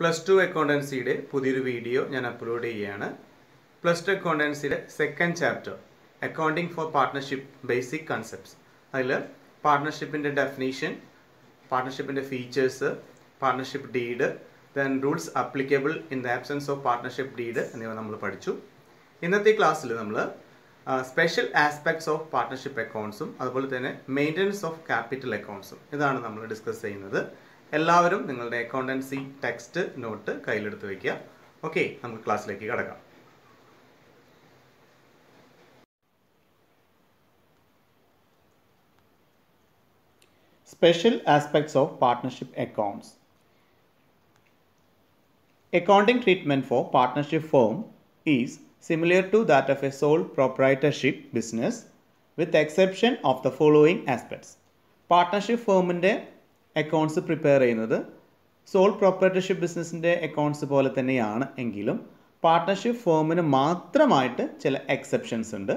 Plus two അക്കൗണ്ടൻസിയുടെ പുതിയൊരു video ഞാൻ upload ചെയ്യുകയാണ് പ്ലസ് ടു അക്കൗണ്ടൻസിയുടെ second chapter accounting for partnership basic concepts അതിൽ പാർട്ട്ണർഷിപ്പിൻ്റെ ഡെഫിനേഷൻ പാർട്ട്ണർഷിപ്പിൻ്റെ features partnership deed then rules applicable in the absence of partnership deed എന്നിവ നമ്മൾ പഠിച്ചു ഇന്നത്തെ ക്ലാസ്സിൽ നമ്മൾ സ്പെഷ്യൽ ആസ്പെക്ട്സ് ഓഫ് പാർട്ട്ണർഷിപ്പ് അക്കൗണ്ട്സും അതുപോലെ തന്നെ മെയിൻ്റനൻസ് ഓഫ് ക്യാപിറ്റൽ അക്കൗണ്ട്സും ഇതാണ് നമ്മൾ ഡിസ്കസ് ചെയ്യുന്നത് എല്ലാവരും നിങ്ങളുടെ അക്കൗണ്ടൻസി ടെക്സ്റ്റ് നോട്ട് കയ്യിലെടുത്ത് വയ്ക്കുക ഓക്കെ നമുക്ക് ക്ലാസ്സിലേക്ക് കടക്കാം special aspects of partnership accounts accounting treatment for partnership form is similar to that of a sole proprietorship business with exception of the following aspects partnership ഫോമിൻ്റെ accounts prepare ചെയ്യുന്നത് sole proprietorship ബിസിനസ്സിൻ്റെ accounts പോലെ തന്നെയാണ് എങ്കിലും partnership ഫോമിന് മാത്രമായിട്ട് ചില exceptions ഉണ്ട്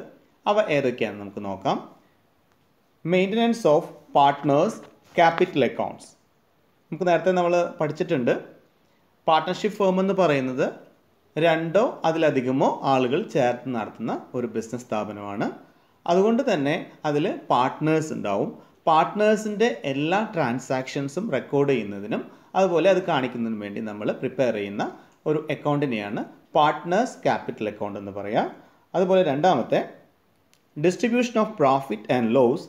അവ ഏതൊക്കെയാണെന്ന് നമുക്ക് നോക്കാം maintenance of partners capital accounts നമുക്ക് നേരത്തെ നമ്മൾ പഠിച്ചിട്ടുണ്ട് പാർട്ട്ണർഷിപ്പ് ഫേം എന്ന് പറയുന്നത് രണ്ടോ അതിലധികമോ ആളുകൾ ചേർത്ത് നടത്തുന്ന ഒരു ബിസിനസ് സ്ഥാപനമാണ് അതുകൊണ്ട് തന്നെ അതിൽ പാർട്ട്നേഴ്സ് ഉണ്ടാവും പാർട്ട്നേഴ്സിൻ്റെ എല്ലാ ട്രാൻസാക്ഷൻസും റെക്കോർഡ് ചെയ്യുന്നതിനും അതുപോലെ അത് കാണിക്കുന്നതിനും വേണ്ടി നമ്മൾ പ്രിപ്പയർ ചെയ്യുന്ന ഒരു അക്കൗണ്ടിനെയാണ് പാർട്ട്നേഴ്സ് ക്യാപിറ്റൽ അക്കൗണ്ട് എന്ന് പറയാം അതുപോലെ രണ്ടാമത്തെ distribution of profit and loss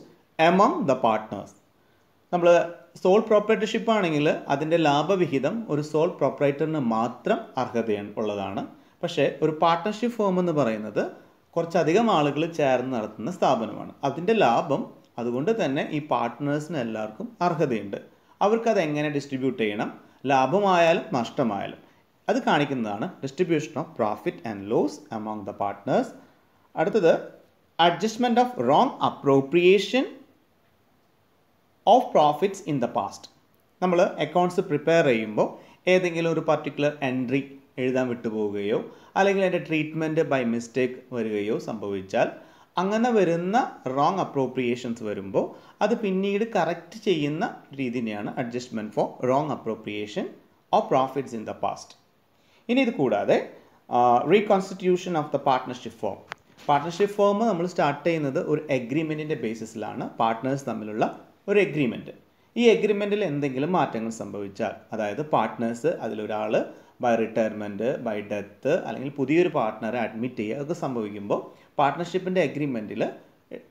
among the partners നമ്മൾ സോൾ പ്രോപ്പറേറ്റർഷിപ്പ് ആണെങ്കിൽ അതിൻ്റെ ലാഭവിഹിതം ഒരു സോൾ പ്രോപ്പറേറ്ററിന് മാത്രം അർഹത ഉള്ളതാണ് പക്ഷേ ഒരു പാർട്ട്ണർഷിപ്പ് ഫോം എന്ന് പറയുന്നത് കുറച്ചധികം ആളുകൾ ചേർന്ന് നടത്തുന്ന സ്ഥാപനമാണ് അതിൻ്റെ ലാഭം അതുകൊണ്ട് തന്നെ ഈ പാർട്ട്നേഴ്സിന് എല്ലാവർക്കും അർഹതയുണ്ട് അവർക്കത് എങ്ങനെ ഡിസ്ട്രിബ്യൂട്ട് ചെയ്യണം ലാഭമായാലും നഷ്ടമായാലും അത് കാണിക്കുന്നതാണ് distribution of profit and loss among the partners അടുത്തത് adjustment of wrong appropriation of profits in the past നമ്മൾ അക്കൗണ്ട്സ് പ്രിപ്പയർ ചെയ്യുമ്പോൾ ഏതെങ്കിലും ഒരു പർട്ടിക്കുലർ എൻട്രി എഴുതാൻ വിട്ടുപോവുകയോ അല്ലെങ്കിൽ അതിൻ്റെ ട്രീറ്റ്മെൻറ്റ് ബൈ മിസ്റ്റേക്ക് വരികയോ സംഭവിച്ചാൽ അങ്ങനെ വരുന്ന റോങ് അപ്രോപ്രിയേഷൻസ് വരുമ്പോൾ അത് പിന്നീട് കറക്റ്റ് ചെയ്യുന്ന രീതിയാണ് adjustment for wrong appropriation or profits in the past ഇനി ഇത് കൂടാതെ reconstitution of the partnership form partnership form നമ്മൾ സ്റ്റാർട്ട് ചെയ്യുന്നത് ഒരു എഗ്രിമെൻറ്റിൻ്റെ ബേസിസിലാണ് പാർട്ട്നേഴ്സ് തമ്മിലുള്ള ഒരു എഗ്രിമെൻറ്റ് ഈ എഗ്രിമെൻറ്റിൽ എന്തെങ്കിലും മാറ്റങ്ങൾ സംഭവിച്ചാൽ അതായത് പാർട്ട്നേഴ്സ് അതിലൊരാൾ ബൈ റിട്ടയർമെൻറ്റ് ബൈ ഡെത്ത് അല്ലെങ്കിൽ പുതിയൊരു പാർട്ട്ണറെ അഡ്മിറ്റ് ചെയ്യുക അതൊക്കെ സംഭവിക്കുമ്പോൾ പാർട്ട്ണർഷിപ്പിൻ്റെ അഗ്രിമെൻറ്റിൽ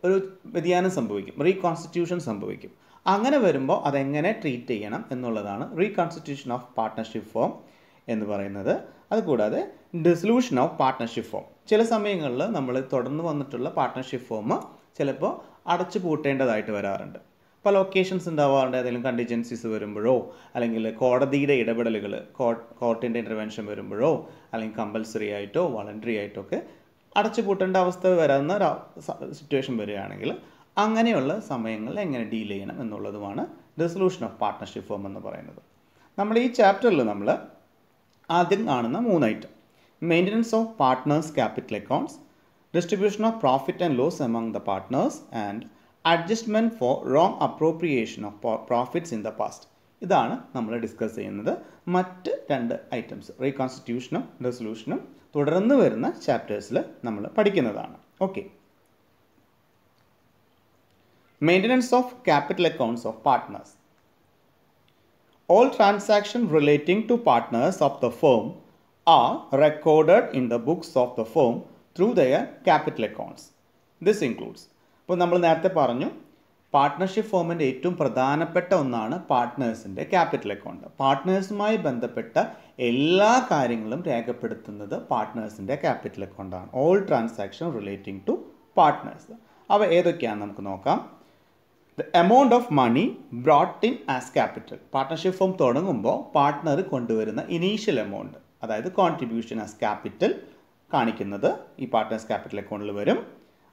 ഒരു വ്യതിയാനം സംഭവിക്കും റീകോൺസ്റ്റിറ്റ്യൂഷൻ സംഭവിക്കും അങ്ങനെ വരുമ്പോൾ അതെങ്ങനെ ട്രീറ്റ് ചെയ്യണം എന്നുള്ളതാണ് റീകോൺസ്റ്റിറ്റ്യൂഷൻ ഓഫ് പാർട്ട്ണർഷിപ്പ് ഫോം എന്ന് പറയുന്നത് അതുകൂടാതെ ഡിസൊല്യൂഷൻ ഓഫ് പാർട്ട്ണർഷിപ്പ് ഫോം ചില സമയങ്ങളിൽ നമ്മൾ തുടർന്ന് വന്നിട്ടുള്ള പാർട്ട്ണർഷിപ്പ് ഫോം ചിലപ്പോൾ അടച്ചു പൂട്ടേണ്ടതായിട്ട് വരാറുണ്ട് പല ഒക്കേഷൻസ് ഉണ്ടാവാറുണ്ട് ഏതെങ്കിലും കണ്ടിജൻസീസ് വരുമ്പോഴോ അല്ലെങ്കിൽ കോടതിയുടെ ഇടപെടലുകൾ കോർട്ടിൻ്റെ ഇൻ്റർവെൻഷൻ വരുമ്പോഴോ അല്ലെങ്കിൽ കമ്പൽസറി ആയിട്ടോ വളണ്ടറി ആയിട്ടോ ഒക്കെ അടച്ചുപൂട്ടേണ്ട അവസ്ഥ വരുന്ന ഒരു സിറ്റുവേഷൻ വരികയാണെങ്കിൽ അങ്ങനെയുള്ള സമയങ്ങളിൽ എങ്ങനെ ഡീൽ ചെയ്യണം എന്നുള്ളതുമാണ് റെസൊല്യൂഷൻ ഓഫ് പാർട്ട്ണർഷിപ്പ് ഫോം എന്ന് പറയുന്നത് നമ്മൾ ഈ ചാപ്റ്ററിൽ നമ്മൾ ആദ്യം കാണുന്ന മൂന്ന് item maintenance of partners capital accounts distribution of profit and loss among the partners and adjustment for wrong appropriation of profits in the past ഇതാണ് നമ്മൾ ഡിസ്കസ് ചെയ്യുന്നത് മറ്റ് രണ്ട് ഐറ്റംസ് റീകോൺസ്റ്റിറ്റ്യൂഷനും റെസൊല്യൂഷനും തുടർന്ന് വരുന്ന ചാപ്റ്റേഴ്സിൽ നമ്മൾ പഠിക്കുന്നതാണ് okay maintenance of capital accounts of partners all transaction relating to partners of the firm are record in the books of the firm through their capital accounts this includes ഇപ്പോൾ നമ്മൾ നേരത്തെ പറഞ്ഞു പാർട്ട്ണർഷിപ്പ് ഫോമിൻ്റെ ഏറ്റവും പ്രധാനപ്പെട്ട ഒന്നാണ് പാർട്ട്നേഴ്സിൻ്റെ ക്യാപിറ്റൽ അക്കൗണ്ട് പാർട്ട്നേഴ്സുമായി ബന്ധപ്പെട്ട എല്ലാ കാര്യങ്ങളും രേഖപ്പെടുത്തുന്നത് പാർട്ട്നേഴ്സിൻ്റെ ക്യാപിറ്റൽ അക്കൗണ്ടാണ് all transaction relating to partners അവ ഏതൊക്കെയാണ് നമുക്ക് നോക്കാം the amount of money brought in as capital partnership firm തുടങ്ങുമ്പോൾ പാർട്ട്ണർ കൊണ്ടുവരുന്ന ഇനീഷ്യൽ എമൗണ്ട് അതായത് കോൺട്രിബ്യൂഷൻ ആസ് ക്യാപിറ്റൽ കാണിക്കുന്നത് ഈ പാർട്ട്നേഴ്സ് ക്യാപിറ്റൽ അക്കൗണ്ടിൽ വരും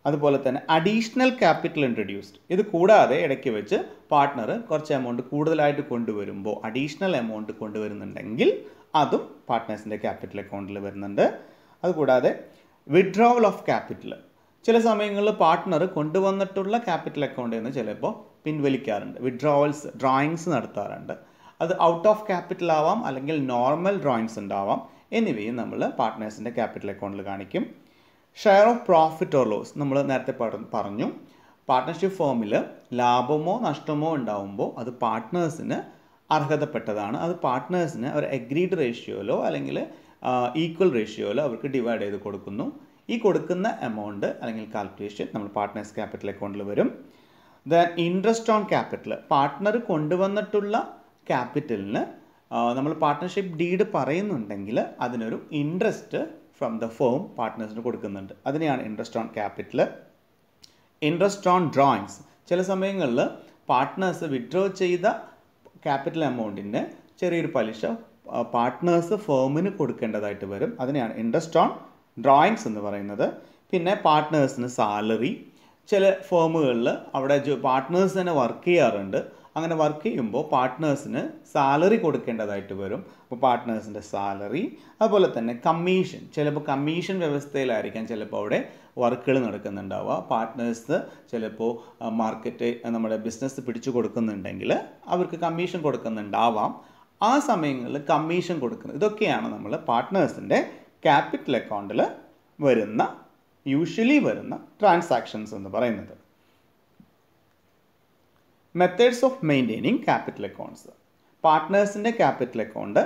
അതുപോലെ തന്നെ അഡീഷണൽ ക്യാപിറ്റൽ ഇൻട്രൊഡ്യൂസ്ഡ് ഇത് കൂടാതെ ഇടയ്ക്ക് വെച്ച് പാർട്ട്ണർ കുറച്ച് എമൗണ്ട് കൂടുതലായിട്ട് കൊണ്ടുവരുമ്പോൾ അഡീഷണൽ എമൗണ്ട് കൊണ്ടുവരുന്നുണ്ടെങ്കിൽ അതും പാർട്ട്നേഴ്സിൻ്റെ ക്യാപിറ്റൽ അക്കൗണ്ടിൽ വരുന്നുണ്ട് അതുകൂടാതെ വിഡ്രോവൽ ഓഫ് ക്യാപിറ്റൽ ചില സമയങ്ങളിൽ പാർട്ട്ണർ കൊണ്ടുവന്നിട്ടുള്ള ക്യാപിറ്റൽ അക്കൗണ്ടിൽ നിന്ന് ചിലപ്പോൾ പിൻവലിക്കാറുണ്ട് വിഡ്രോവൽസ് ഡ്രോയിങ്സ് നടത്താറുണ്ട് അത് ഔട്ട് ഓഫ് ക്യാപിറ്റൽ ആവാം അല്ലെങ്കിൽ നോർമൽ ഡ്രോയിങ്സ് ഉണ്ടാവാം എന്നിവയും നമ്മൾ പാർട്ട്നേഴ്സിൻ്റെ ക്യാപിറ്റൽ അക്കൗണ്ടിൽ കാണിക്കും share of profit or loss നമ്മൾ നേരത്തെ പറഞ്ഞു പാർട്ട്ണർഷിപ്പ് ഫോമിൽ ലാഭമോ നഷ്ടമോ ഉണ്ടാവുമ്പോൾ അത് പാർട്ട്നേഴ്സിന് അർഹതപ്പെട്ടതാണ് അത് പാർട്ട്നേഴ്സിന് ഒരു അഗ്രീഡ് റേഷ്യോയിലോ അല്ലെങ്കിൽ ഈക്വൽ റേഷ്യോയിലോ അവർക്ക് ഡിവൈഡ് ചെയ്ത് കൊടുക്കുന്നു ഈ കൊടുക്കുന്ന എമൗണ്ട് അല്ലെങ്കിൽ കാൽക്കുലേഷൻ നമ്മൾ പാർട്ട്നേഴ്സ് ക്യാപിറ്റൽ അക്കൗണ്ടിൽ വരും then interest on capital partner കൊണ്ടുവന്നിട്ടുള്ള ക്യാപിറ്റലിന് നമ്മൾ പാർട്ട്ണർഷിപ്പ് ഡീഡ് പറയുന്നുണ്ടെങ്കിൽ അതിനൊരു ഇൻട്രസ്റ്റ് ഫ്രം ദ ഫോം പാർട്ട്നേഴ്സിന് കൊടുക്കുന്നുണ്ട് അതിനെയാണ് interest on capital interest on drawings ചില സമയങ്ങളിൽ പാർട്ട്നേഴ്സ് വിഡ്രോ ചെയ്ത ക്യാപിറ്റൽ എമൗണ്ടിൻ്റെ ചെറിയൊരു പലിശ പാർട്ട്നേഴ്സ് ഫേമിന് കൊടുക്കേണ്ടതായിട്ട് വരും അതിനെയാണ് ഇൻട്രസ്റ്റ് ഓൺ ഡ്രോയിങ്സ് എന്ന് പറയുന്നത് പിന്നെ പാർട്ട്നേഴ്സിന് സാലറി ചില ഫേമുകളിൽ അവിടെ പാർട്ട്നേഴ്സ് തന്നെ വർക്ക് ചെയ്യാറുണ്ട് അങ്ങനെ വർക്ക് ചെയ്യുമ്പോൾ പാർട്ട്നേഴ്സിന് സാലറി കൊടുക്കേണ്ടതായിട്ട് വരും അപ്പോൾ പാർട്ട്നേഴ്സിൻ്റെ സാലറി അതുപോലെ തന്നെ കമ്മീഷൻ ചിലപ്പോൾ കമ്മീഷൻ വ്യവസ്ഥയിലായിരിക്കാം ചിലപ്പോൾ അവിടെ വർക്കുകൾ നടക്കുന്നുണ്ടാവുക പാർട്ട്നേഴ്സ് ചിലപ്പോൾ മാർക്കറ്റ് നമ്മുടെ ബിസിനസ് പിടിച്ചു കൊടുക്കുന്നുണ്ടെങ്കിൽ അവർക്ക് കമ്മീഷൻ കൊടുക്കുന്നുണ്ടാവാം ആ സമയങ്ങളിൽ കമ്മീഷൻ കൊടുക്കുന്നത് ഇതൊക്കെയാണ് നമ്മൾ പാർട്ട്നേഴ്സിൻ്റെ ക്യാപിറ്റൽ അക്കൗണ്ടിൽ വരുന്ന യൂഷ്വലി വരുന്ന ട്രാൻസാക്ഷൻസ് എന്ന് പറയുന്നത് methods of maintaining capital accounts പാർട്ട്നേഴ്സിൻ്റെ ക്യാപിറ്റൽ അക്കൗണ്ട്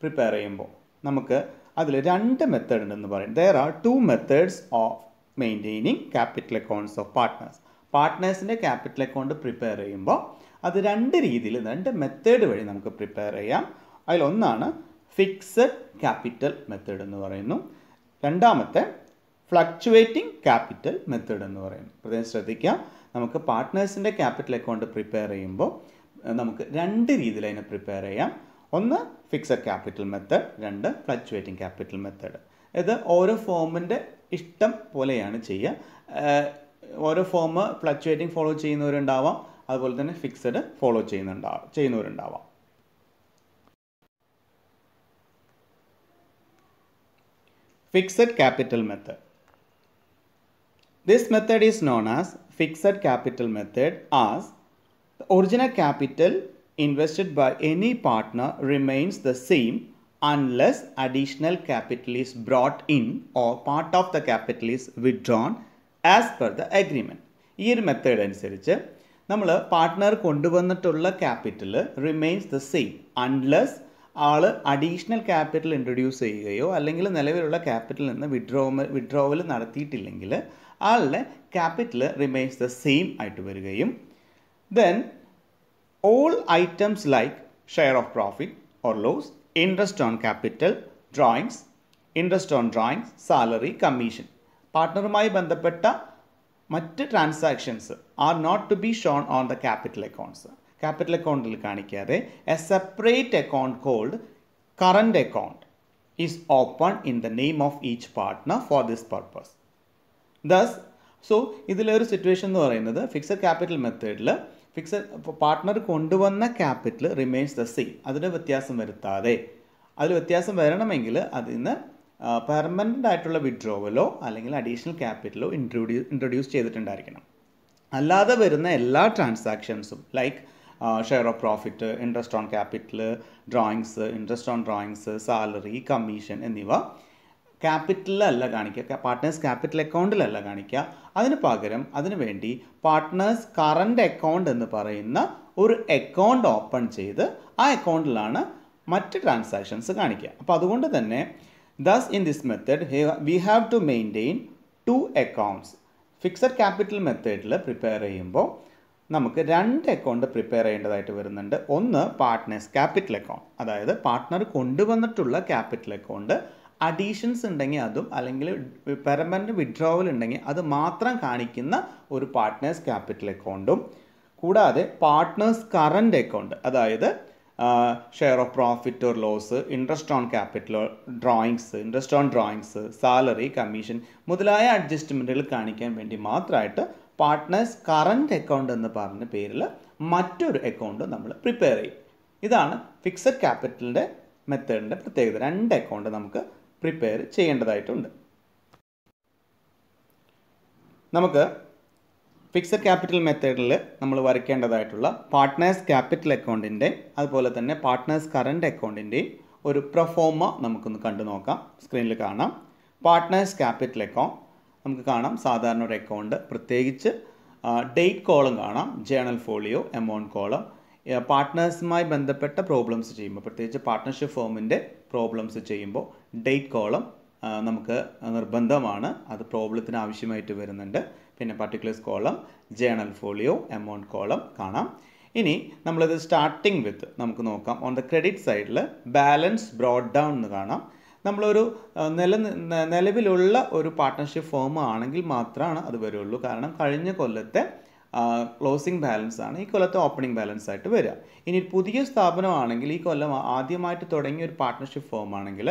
പ്രിപ്പയർ ചെയ്യുമ്പോൾ നമുക്ക് അതിൽ രണ്ട് മെത്തേഡ് ഉണ്ടെന്ന് പറയും there are two methods of maintaining capital accounts of partners പാർട്ട്നേഴ്സിൻ്റെ ക്യാപിറ്റൽ അക്കൗണ്ട് പ്രിപ്പയർ ചെയ്യുമ്പോൾ അത് രണ്ട് രീതിയിൽ രണ്ട് മെത്തേഡ് വഴി നമുക്ക് പ്രിപ്പയർ ചെയ്യാം അതിലൊന്നാണ് ഫിക്സഡ് ക്യാപിറ്റൽ മെത്തേഡ് എന്ന് പറയുന്നു രണ്ടാമത്തെ ഫ്ലക്ച്വേറ്റിംഗ് ക്യാപിറ്റൽ മെത്തേഡ് എന്ന് പറയുന്നു പ്രത്യേകം ശ്രദ്ധിക്കാം നമുക്ക് പാർട്ട്നേഴ്സിൻ്റെ ക്യാപിറ്റൽ അക്കൗണ്ട് പ്രിപ്പയർ ചെയ്യുമ്പോൾ നമുക്ക് രണ്ട് രീതിയിൽ അതിനെ പ്രിപ്പയർ ചെയ്യാം ഒന്ന് ഫിക്സഡ് ക്യാപിറ്റൽ മെത്തേഡ് രണ്ട് ഫ്ലക്ച്വേറ്റിംഗ് ക്യാപിറ്റൽ മെത്തേഡ് ഇത് ഓരോ ഫോമിൻ്റെ ഇഷ്ടം പോലെയാണ് ചെയ്യുക ഓരോ ഫോം ഫ്ലക്ച്വേറ്റിംഗ് ഫോളോ ചെയ്യുന്നവരുണ്ടാവാം അതുപോലെ തന്നെ ഫിക്സഡ് ഫോളോ ചെയ്യുന്നുണ്ടാവാം ചെയ്യുന്നവരുണ്ടാവാം fixed capital method This method is known as fixed capital method as the original capital invested by any partner remains the same unless additional capital is brought in or part of the capital is withdrawn as per the agreement. ഈ ഒരു method അനുസരിച്ച് നമ്മൾ partner കൊണ്ടുവന്നിട്ടുള്ള capital remains the same unless all additional capital introduce ചെയ്യുകയോ അല്ലെങ്കിൽ നിലവിലുള്ള ക്യാപിറ്റലിൽ നിന്ന് withdraw withdrawal നടത്തിയിട്ടില്ലെങ്കിൽ ആളുടെ ക്യാപിറ്റൽ റിമെയിൻസ് ദ സെയിം ആയിട്ട് വരികയും then all items like share of profit or loss interest on capital drawings interest on drawings salary commission പാർട്ട്ണറുമായി ബന്ധപ്പെട്ട മറ്റ് transactions are not to be shown on the capital accounts capital അക്കൗണ്ടിൽ കാണിക്കാതെ a separate account called current account is open in the name of each partner for this purpose thus so ഇതിലെ ഒരു situation എന്ന് പറയുന്നത് fixed capital മെത്തേഡിൽ fixed partner കൊണ്ടുവന്ന capital remains the same അതിന് വ്യത്യാസം വരുത്താതെ അതിൽ വ്യത്യാസം വരണമെങ്കിൽ അതിൽ നിന്ന് പെർമനൻ്റ് ആയിട്ടുള്ള വിഡ്രോവലോ അല്ലെങ്കിൽ അഡീഷണൽ ക്യാപിറ്റലോ ഇൻട്രോഡ്യൂ ഇൻട്രൊഡ്യൂസ് ചെയ്തിട്ടുണ്ടായിരിക്കണം അല്ലാതെ വരുന്ന എല്ലാ ട്രാൻസാക്ഷൻസും like share of profit interest on capital drawings interest on drawings salary commission എന്നിവ ക്യാപിറ്റലിലല്ല കാണിക്കുക പാർട്ട്നേഴ്സ് ക്യാപിറ്റൽ അക്കൗണ്ടിലല്ല കാണിക്കുക അതിന് പകരം അതിനു വേണ്ടി പാർട്ട്നേഴ്സ് കറണ്ട് അക്കൗണ്ട് എന്ന് പറയുന്ന ഒരു അക്കൗണ്ട് ഓപ്പൺ ചെയ്ത് ആ അക്കൗണ്ടിലാണ് മറ്റ് ട്രാൻസാക്ഷൻസ് കാണിക്കുക അപ്പോൾ അതുകൊണ്ട് തന്നെ thus in this method we have to maintain two accounts fixed capital മെത്തേഡിൽ പ്രിപ്പയർ ചെയ്യുമ്പോൾ നമുക്ക് രണ്ട് അക്കൗണ്ട് പ്രിപ്പയർ ചെയ്യേണ്ടതായിട്ട് വരുന്നുണ്ട് ഒന്ന് പാർട്ട്നേഴ്സ് ക്യാപിറ്റൽ അക്കൗണ്ട് അതായത് പാർട്ട്ണർ കൊണ്ടുവന്നിട്ടുള്ള ക്യാപിറ്റൽ അക്കൗണ്ട് അഡീഷൻസ് ഉണ്ടെങ്കിൽ അതും അല്ലെങ്കിൽ പെർമനൻറ്റ് വിഡ്രോവൽ ഉണ്ടെങ്കിൽ അത് മാത്രം കാണിക്കുന്ന ഒരു പാർട്ട്നേഴ്സ് ക്യാപിറ്റൽ അക്കൗണ്ടും കൂടാതെ പാർട്ട്നേഴ്സ് കറൻറ്റ് അക്കൗണ്ട് അതായത് share of profit or loss interest on capital drawings interest on drawings salary commission മുതലായ അഡ്ജസ്റ്റ്മെൻറ്റുകൾ കാണിക്കാൻ വേണ്ടി മാത്രമായിട്ട് പാർട്ട്നേഴ്സ് കറൻറ്റ് അക്കൗണ്ട് എന്ന് പറഞ്ഞ പേരിൽ മറ്റൊരു അക്കൗണ്ട് നമ്മൾ പ്രിപ്പയർ ചെയ്യും ഇതാണ് ഫിക്സഡ് ക്യാപിറ്റലിൻ്റെ മെത്തേഡിൻ്റെ പ്രത്യേകത രണ്ട് അക്കൗണ്ട് നമുക്ക് പ്രിപ്പയർ ചെയ്യേണ്ടതായിട്ടുണ്ട് നമുക്ക് ഫിക്സഡ് ക്യാപിറ്റൽ മെത്തേഡിൽ നമ്മൾ വരയ്ക്കേണ്ടതായിട്ടുള്ള പാർട്ട്നേഴ്സ് ക്യാപിറ്റൽ അക്കൗണ്ടിൻ്റെ അതുപോലെ തന്നെ പാർട്ട്നേഴ്സ് കറണ്ട് അക്കൗണ്ടിൻ്റെയും ഒരു പ്രൊഫോമ നമുക്കൊന്ന് കണ്ടു നോക്കാം സ്ക്രീനിൽ കാണാം പാർട്ട്നേഴ്സ് ക്യാപിറ്റൽ അക്കൗണ്ട് നമുക്ക് കാണാം സാധാരണ ഒരു അക്കൗണ്ട് പ്രത്യേകിച്ച് ഡേറ്റ് കോളം കാണാം ജേണൽ ഫോളിയോ എമൗണ്ട് കോളം പാർട്ട്നേഴ്സുമായി ബന്ധപ്പെട്ട പ്രോബ്ലംസ് ചെയ്യുമ്പോൾ പ്രത്യേകിച്ച് പാർട്ട്ണർഷിപ്പ് ഫോമിൻ്റെ പ്രോബ്ലംസ് ചെയ്യുമ്പോൾ ഡേറ്റ് കോളം നമുക്ക് നിർബന്ധമാണ് അത് പ്രോബ്ലത്തിന് ആവശ്യമായിട്ട് വരുന്നുണ്ട് പിന്നെ particulars column journal folio amount column കാണാം ഇനി നമ്മളിത് സ്റ്റാർട്ടിങ് വിത്ത് നമുക്ക് നോക്കാം ഓൺ ദ ക്രെഡിറ്റ് സൈഡിൽ ബാലൻസ് ബ്രോഡ് ഡൗൺ എന്ന് കാണാം നമ്മളൊരു നില നിലവിലുള്ള ഒരു പാർട്ട്ണർഷിപ്പ് ഫോം ആണെങ്കിൽ മാത്രമാണ് അത് വരുള്ളൂ കാരണം കഴിഞ്ഞ കൊല്ലത്തെ ക്ലോസിംഗ് ബാലൻസ് ആണ് ഈ കൊല്ലത്തെ ഓപ്പണിംഗ് ബാലൻസ് ആയിട്ട് വരിക ഇനി പുതിയ സ്ഥാപനമാണെങ്കിൽ ഈ കൊല്ലം ആദ്യമായിട്ട് തുടങ്ങിയ ഒരു പാർട്ട്ണർഷിപ്പ് ഫോം ആണെങ്കിൽ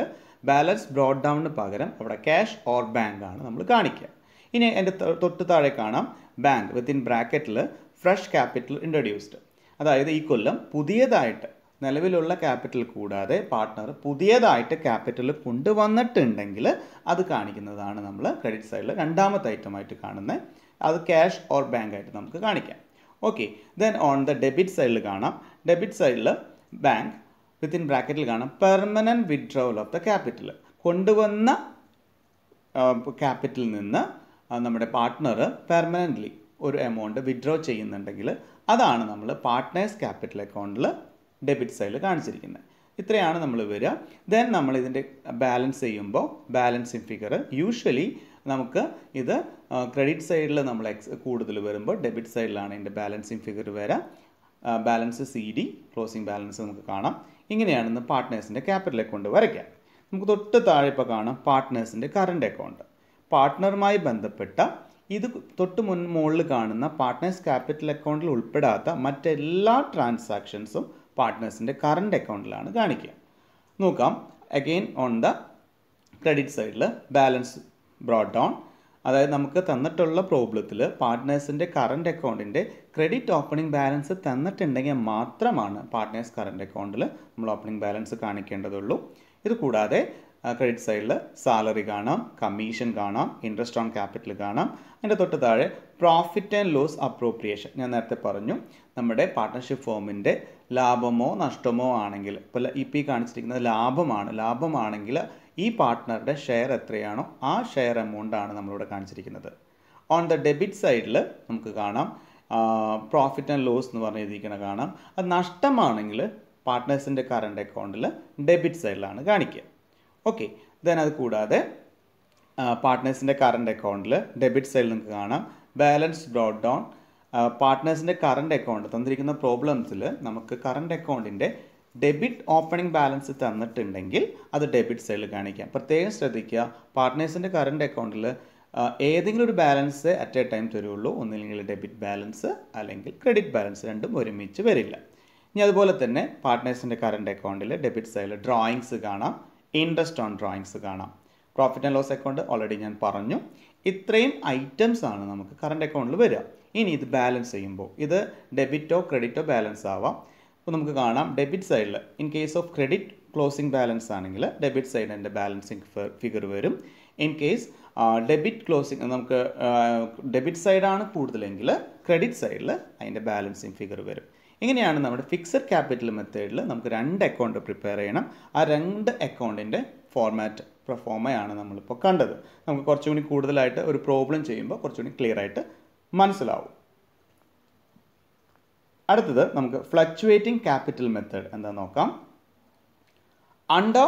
ബാലൻസ് ബ്രോഡ് ഡൗണിന് പകരം അവിടെ ക്യാഷ് ഓർ ബാങ്ക് ആണ് നമ്മൾ കാണിക്കുക ഇനി എൻ്റെ തൊട്ട് താഴെ കാണാം ബാങ്ക് വിത്തിൻ ബ്രാക്കറ്റിൽ ഫ്രഷ് ക്യാപിറ്റൽ ഇൻട്രൊഡ്യൂസ്ഡ് അതായത് ഈ കൊല്ലം പുതിയതായിട്ട് നിലവിലുള്ള ക്യാപിറ്റൽ കൂടാതെ പാർട്ട്ണർ പുതിയതായിട്ട് ക്യാപിറ്റൽ കൊണ്ടുവന്നിട്ടുണ്ടെങ്കിൽ അത് കാണിക്കുന്നതാണ് നമ്മൾ ക്രെഡിറ്റ് സൈഡിൽ രണ്ടാമത്തെ ഐറ്റമായിട്ട് കാണുന്നത് അത് ക്യാഷ് ഓർ ബാങ്ക് ആയിട്ട് നമുക്ക് കാണിക്കാം okay then on the debit സൈഡിൽ കാണാം ഡെബിറ്റ് സൈഡിൽ ബാങ്ക് വിത്തിൻ ബ്രാക്കറ്റിൽ കാണാം permanent withdrawal of the capital കൊണ്ടുവന്ന ക്യാപിറ്റലിൽ നിന്ന് നമ്മുടെ പാർട്ട്ണർ പെർമനൻ്റ്ലി ഒരു എമൗണ്ട് വിഡ്രോ ചെയ്യുന്നുണ്ടെങ്കിൽ അതാണ് നമ്മൾ പാർട്ട്നേഴ്സ് ക്യാപിറ്റൽ അക്കൗണ്ടിൽ ഡെബിറ്റ് സൈഡിൽ കാണിച്ചിരിക്കുന്നത് ഇത്രയാണ് നമ്മൾ വരിക ദെൻ നമ്മൾ ഇതിൻ്റെ ബാലൻസ് ചെയ്യുമ്പോൾ ബാലൻസിങ് ഫിഗർ യൂഷ്വലി നമുക്ക് ഇത് ക്രെഡിറ്റ് സൈഡിൽ നമ്മൾ എക്സ് കൂടുതൽ വരുമ്പോൾ ഡെബിറ്റ് സൈഡിലാണ് ഇതിൻ്റെ ബാലൻസിങ് ഫിഗർ വരാം balance C D closing balance നമുക്ക് കാണാം ഇങ്ങനെയാണെന്ന് പാർട്ട്നേഴ്സിൻ്റെ ക്യാപിറ്റൽ അക്കൗണ്ട് വരയ്ക്കാം നമുക്ക് തൊട്ട് താഴെ ഇപ്പോൾ കാണാം പാർട്ട്നേഴ്സിൻ്റെ കറണ്ട് അക്കൗണ്ട് പാർട്ട്ണറുമായി ബന്ധപ്പെട്ട ഇത് തൊട്ട് മുൻ മുകളിൽ കാണുന്ന പാർട്ട്നേഴ്സ് ക്യാപിറ്റൽ അക്കൗണ്ടിൽ ഉൾപ്പെടാത്ത മറ്റെല്ലാ ട്രാൻസാക്ഷൻസും പാർട്ട്നേഴ്സിൻ്റെ കറണ്ട് അക്കൗണ്ടിലാണ് കാണിക്കുക നോക്കാം അഗെയിൻ ഓൺ ദ ക്രെഡിറ്റ് സൈഡിൽ ബാലൻസ് ബ്രോഡ് ഡൗൺ അതായത് നമുക്ക് തന്നിട്ടുള്ള പ്രോബ്ലത്തിൽ പാർട്ട്നേഴ്സിൻ്റെ കറണ്ട് അക്കൗണ്ടിൻ്റെ ക്രെഡിറ്റ് ഓപ്പണിംഗ് ബാലൻസ് തന്നിട്ടുണ്ടെങ്കിൽ മാത്രമാണ് പാർട്ട്നേഴ്സ് കറണ്ട് അക്കൗണ്ടിൽ നമ്മൾ ഓപ്പണിംഗ് ബാലൻസ് കാണിക്കേണ്ടതുള്ളൂ ഇത് കൂടാതെ ക്രെഡിറ്റ് സൈഡിൽ സാലറി കാണാം കമ്മീഷൻ കാണാം ഇൻട്രസ്റ്റ് ഓൺ ക്യാപിറ്റൽ കാണാം അതിൻ്റെ തൊട്ട് താഴെ പ്രോഫിറ്റ് ആൻഡ് ലോസ് അപ്രോപ്രിയേഷൻ ഞാൻ നേരത്തെ പറഞ്ഞു നമ്മുടെ പാർട്ട്ണർഷിപ്പ് ഫോമിൻ്റെ ലാഭമോ നഷ്ടമോ ആണെങ്കിൽ ഇപ്പോൾ ഇ പി കാണിച്ചിരിക്കുന്നത് ലാഭമാണ് ലാഭമാണെങ്കിൽ ഈ പാർട്ട്ണറുടെ ഷെയർ എത്രയാണോ ആ ഷെയർ എമൗണ്ടാണ് നമ്മളിവിടെ കാണിച്ചിരിക്കുന്നത് ഓൺ ദ ഡെബിറ്റ് സൈഡിൽ നമുക്ക് കാണാം പ്രോഫിറ്റ് ആൻഡ് ലോസ് എന്ന് പറഞ്ഞിരിക്കുന്നത് കാണാം അത് നഷ്ടമാണെങ്കിൽ പാർട്ട്നേഴ്സിൻ്റെ കറണ്ട് അക്കൗണ്ടിൽ ഡെബിറ്റ് സൈഡിലാണ് കാണിക്കുക ഓക്കെ ദെൻ അത് കൂടാതെ പാർട്ട്നേഴ്സിൻ്റെ കറണ്ട് അക്കൗണ്ടിൽ ഡെബിറ്റ് സൈഡിൽ നിങ്ങൾക്ക് കാണാം balance brought down partners current account തന്നിരിക്കുന്ന പ്രോബ്ലംസിൽ നമുക്ക് കറണ്ട് അക്കൗണ്ടിൻ്റെ ഡെബിറ്റ് ഓപ്പണിംഗ് ബാലൻസ് തന്നിട്ടുണ്ടെങ്കിൽ അത് ഡെബിറ്റ് സൈഡിൽ കാണിക്കാം പ്രത്യേകം ശ്രദ്ധിക്കുക പാർട്ട്നേഴ്സിൻ്റെ കറണ്ട് അക്കൗണ്ടിൽ ഏതെങ്കിലും ഒരു ബാലൻസ് അറ്റ് എ ടൈം തരുള്ളൂ ഒന്നില്ലെങ്കിൽ ഡെബിറ്റ് ബാലൻസ് അല്ലെങ്കിൽ ക്രെഡിറ്റ് ബാലൻസ് രണ്ടും ഒരുമിച്ച് വരില്ല ഇനി അതുപോലെ തന്നെ പാർട്ട്നേഴ്സിൻ്റെ കറണ്ട് അക്കൗണ്ടിൽ ഡെബിറ്റ് സൈഡിൽ ഡ്രോയിങ്സ് കാണാം ഇൻട്രസ്റ്റ് ഓൺ ഡ്രോയിങ്സ് കാണാം profit and loss account already ഞാൻ പറഞ്ഞു ഇത്രയും ഐറ്റംസ് ആണ് നമുക്ക് കറണ്ട് അക്കൗണ്ടിൽ വരിക ഇനി ഇത് ബാലൻസ് ചെയ്യുമ്പോൾ ഇത് ഡെബിറ്റോ ക്രെഡിറ്റോ ബാലൻസ് ആവാം അപ്പോൾ നമുക്ക് കാണാം ഡെബിറ്റ് സൈഡിൽ in case of credit closing balance ആണെങ്കിൽ ഡെബിറ്റ് സൈഡ് എൻ്റെ ബാലൻസിങ് ഫിഗർ വരും ഇൻ കേസ് ഡെബിറ്റ് ക്ലോസിംഗ് നമുക്ക് ഡെബിറ്റ് സൈഡാണ് കൂടുതലെങ്കിൽ ക്രെഡിറ്റ് സൈഡിൽ അതിൻ്റെ ബാലൻസിങ് ഫിഗർ വരും ഇങ്ങനെയാണ് നമ്മുടെ ഫിക്സഡ് ക്യാപിറ്റൽ മെത്തേഡിൽ നമുക്ക് രണ്ട് അക്കൗണ്ട് പ്രിപ്പയർ ചെയ്യണം ആ രണ്ട് അക്കൗണ്ടിൻ്റെ ഫോർമാറ്റ് പ്രഫോമയാണ് നമ്മളിപ്പോൾ കണ്ടത് നമുക്ക് കുറച്ചുകൂടി കൂടുതലായിട്ട് ഒരു പ്രോബ്ലം ചെയ്യുമ്പോൾ കുറച്ചുകൂടി ക്ലിയർ ആയിട്ട് മനസ്സിലാവും அடுத்தது நமக்கு fluctuating capital method அந்த நோக்காம் under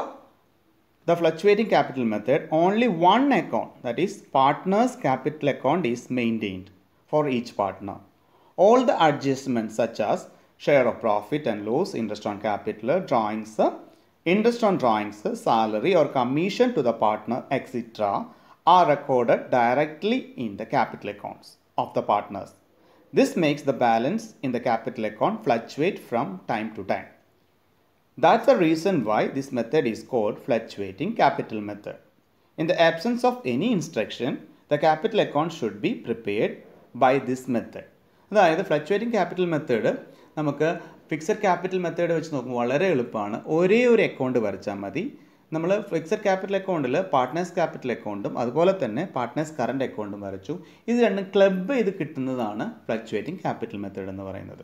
the fluctuating capital method only one account that is partner's capital account is maintained for each partner all the adjustments such as share of profit and loss interest on capital drawings interest on drawings salary or commission to the partner etc are recorded directly in the capital accounts of the partners this makes the balance in the capital account fluctuate from time to time. That's the reason why this method is called fluctuating capital method. In the absence of any instruction, the capital account should be prepared by this method. അതായത് fluctuating capital method. നമുക്ക് fixed capital method വെച്ച് നോക്കുമ്പോൾ വളരെ എളുപ്പമാണ് ഒരേ ഒരു account വരച്ചാൽ മതി നമ്മൾ ഫിക്സഡ് ക്യാപിറ്റൽ അക്കൗണ്ടിൽ പാർട്ട്നേഴ്സ് ക്യാപിറ്റൽ അക്കൗണ്ടും അതുപോലെ തന്നെ പാർട്ട്നേഴ്സ് കറണ്ട് അക്കൗണ്ടും വരച്ചു ഇത് രണ്ടും ക്ലബ്ബ് ചെയ്ത് കിട്ടുന്നതാണ് ഫ്ലക്ച്വേറ്റിംഗ് ക്യാപിറ്റൽ മെത്തേഡ് എന്ന് പറയുന്നത്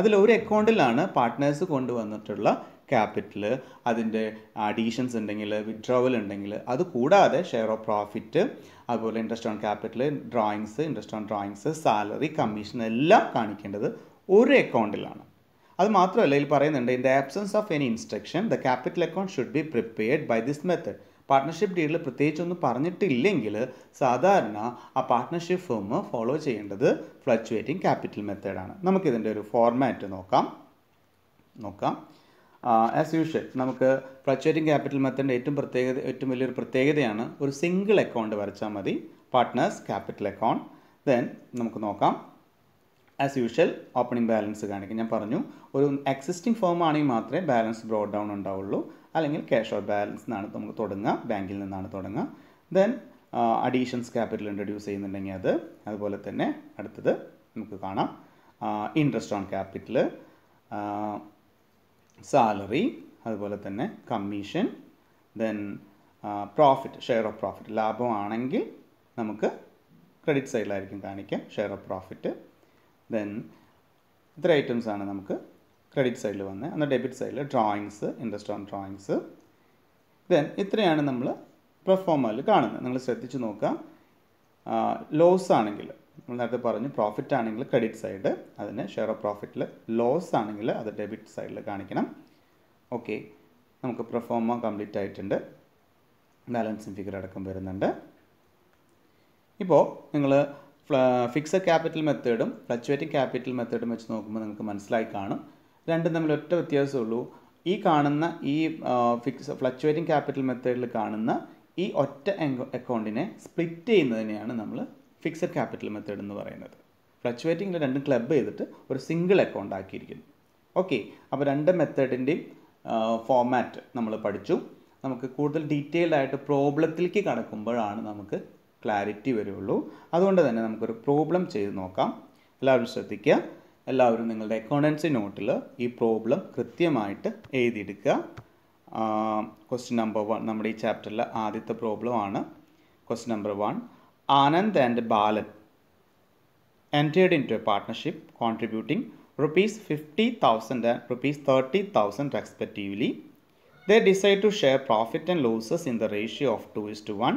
അതിൽ ഒരു അക്കൗണ്ടിലാണ് പാർട്ട്നേഴ്സ് കൊണ്ടുവന്നിട്ടുള്ള ക്യാപിറ്റൽ അതിൻ്റെ അഡീഷൻസ് ഉണ്ടെങ്കിൽ വിഡ്രോവൽ ഉണ്ടെങ്കിൽ അത് കൂടാതെ ഷെയർ ഓഫ് പ്രോഫിറ്റ് അതുപോലെ interest on capital drawings interest on drawings salary commission എല്ലാം കാണിക്കേണ്ടത് ഒരു അക്കൗണ്ടിലാണ് അത് മാത്രമല്ല ഇതിൽ പറയുന്നുണ്ട് in the absence of any instruction the capital account should be prepared by this method partnership ഡീലിൽ പ്രത്യേകിച്ചൊന്നും പറഞ്ഞിട്ടില്ലെങ്കിൽ സാധാരണ ആ പാർട്ട്ണർഷിപ്പ് ഫോം ഫോളോ ചെയ്യേണ്ടത് ഫ്ലക്ച്വേറ്റിംഗ് ക്യാപിറ്റൽ മെത്തേഡാണ് നമുക്കിതിൻ്റെ ഒരു ഫോർമാറ്റ് നോക്കാം നോക്കാം ആസ് യൂഷ്വൽ നമുക്ക് ഫ്ലക്ച്വേറ്റിംഗ് ക്യാപിറ്റൽ മെത്തേഡിൻ്റെ ഏറ്റവും പ്രത്യേകത ഏറ്റവും വലിയൊരു പ്രത്യേകതയാണ് ഒരു സിംഗിൾ അക്കൗണ്ട് വരച്ചാൽ മതി പാർട്ട്നേഴ്സ് ക്യാപിറ്റൽ അക്കൗണ്ട് ദെൻ നമുക്ക് നോക്കാം ആസ് യൂഷ്വൽ ഓപ്പണിംഗ് ബാലൻസ് കാണിക്കും ഞാൻ പറഞ്ഞു ഒരു എക്സിസ്റ്റിംഗ് ഫോം ആണെങ്കിൽ മാത്രമേ ബാലൻസ് ബ്രോഡ് ഡൗൺ ഉണ്ടാവുള്ളൂ അല്ലെങ്കിൽ ക്യാഷ് ഓഫ് ബാലൻസ് എന്നാണ് നമുക്ക് തുടങ്ങുക ബാങ്കിൽ നിന്നാണ് തുടങ്ങുക ദെൻ അഡീഷൻസ് ക്യാപിറ്റൽ ഇൻട്രൊഡ്യൂസ് ചെയ്യുന്നുണ്ടെങ്കിൽ അത് അതുപോലെ തന്നെ അടുത്തത് നമുക്ക് കാണാം ഇൻട്രസ്റ്റ് ഓൺ ക്യാപിറ്റൽ സാലറി അതുപോലെ തന്നെ commission then profit share of profit ലാഭമാണെങ്കിൽ നമുക്ക് ക്രെഡിറ്റ് സൈഡിലായിരിക്കും കാണിക്കാം ഷെയർ ഓഫ് പ്രോഫിറ്റ് ദെൻ ഇത്ര ഐറ്റംസാണ് നമുക്ക് ക്രെഡിറ്റ് സൈഡിൽ വന്നത് എന്നാൽ ഡെബിറ്റ് സൈഡിൽ drawings interest on drawings then ഇത്രയാണ് നമ്മൾ പെർഫോമറിൽ കാണുന്നത് നിങ്ങൾ ശ്രദ്ധിച്ച് നോക്കുക ലോസ് ആണെങ്കിൽ നമ്മൾ നേരത്തെ പറഞ്ഞു പ്രോഫിറ്റ് ആണെങ്കിൽ ക്രെഡിറ്റ് സൈഡ് അതിന് ഷെയർ ഓഫ് പ്രോഫിറ്റിൽ ലോസ് ആണെങ്കിൽ അത് ഡെബിറ്റ് സൈഡിൽ കാണിക്കണം ഓക്കെ നമുക്ക് പെർഫോമ കംപ്ലീറ്റ് ആയിട്ടുണ്ട് ബാലൻസിങ് ഫിഗർ അടക്കം വരുന്നുണ്ട് ഇപ്പോൾ നിങ്ങൾ ഫിക്സഡ് ക്യാപിറ്റൽ മെത്തേഡും ഫ്ലക്ച്വേറ്റിംഗ് ക്യാപിറ്റൽ മെത്തേഡും വെച്ച് നോക്കുമ്പോൾ നിങ്ങൾക്ക് മനസ്സിലായി കാണും രണ്ടും തമ്മിൽ ഒറ്റ വ്യത്യാസമുള്ളൂ ഈ കാണുന്ന ഈ ഫിക്സ് ഫ്ലക്ച്വേറ്റിംഗ് ക്യാപിറ്റൽ മെത്തേഡിൽ കാണുന്ന ഈ ഒറ്റ അക്കൗണ്ടിനെ സ്പ്ലിറ്റ് ചെയ്യുന്നതിനെയാണ് നമ്മൾ ഫിക്സഡ് ക്യാപിറ്റൽ മെത്തേഡ് എന്ന് പറയുന്നത് ഫ്ലക്ച്വേറ്റിംഗിൽ രണ്ടും ക്ലബ് ചെയ്തിട്ട് ഒരു സിംഗിൾ അക്കൗണ്ട് ആക്കിയിരിക്കുന്നു ഓക്കെ അപ്പോൾ രണ്ട് മെത്തേഡിൻ്റെയും ഫോമാറ്റ് നമ്മൾ പഠിച്ചു നമുക്ക് കൂടുതൽ ഡീറ്റെയിൽഡായിട്ട് ആയിട്ട് പ്രോബ്ലത്തിലേക്ക് കടക്കുമ്പോഴാണ് നമുക്ക് ക്ലാരിറ്റി വരുള്ളൂ അതുകൊണ്ട് തന്നെ നമുക്കൊരു പ്രോബ്ലം ചെയ്ത് നോക്കാം എല്ലാവരും ശ്രദ്ധിക്കുക എല്ലാവരും നിങ്ങളുടെ അക്കൗണ്ടൻസി നോട്ടിൽ ഈ പ്രോബ്ലം കൃത്യമായിട്ട് എഴുതിയെടുക്കുക ക്വസ്റ്റ്യൻ നമ്പർ വൺ നമ്മുടെ ഈ ചാപ്റ്ററിലെ ആദ്യത്തെ പ്രോബ്ലം ആണ് question number one Anand and Balan entered into a partnership contributing rupees fifty thousand and rupees thirty thousand respectively the decide to share profit and losses in the ratio of two is to one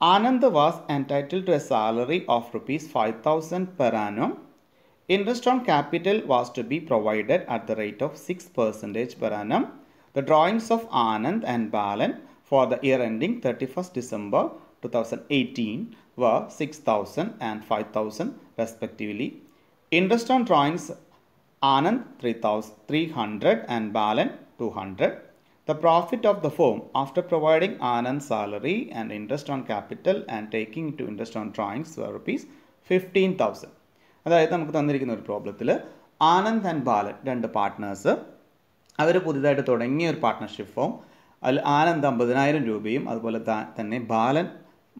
Anand was entitled to a salary of rupees 5000 per annum. Interest on capital was to be provided at the rate of 6% per annum. The drawings of Anand and Balan for the year ending 31st December 2018 were 6000 and 5000 respectively. Interest on drawings Anand three thousand three hundred and Balan 200. The profit of the firm after providing Anand's salary and interest on capital and taking into interest on drawings were rupees fifteen thousand അതായത് നമുക്ക് തന്നിരിക്കുന്ന ഒരു പ്രോബ്ലത്തിൽ Anand and ബാലൻ രണ്ട് partners അവർ പുതിയതായിട്ട് തുടങ്ങിയ ഒരു partnership form അതിൽ ആനന്ദ് അമ്പതിനായിരം രൂപയും അതുപോലെ തന്നെ ബാലൻ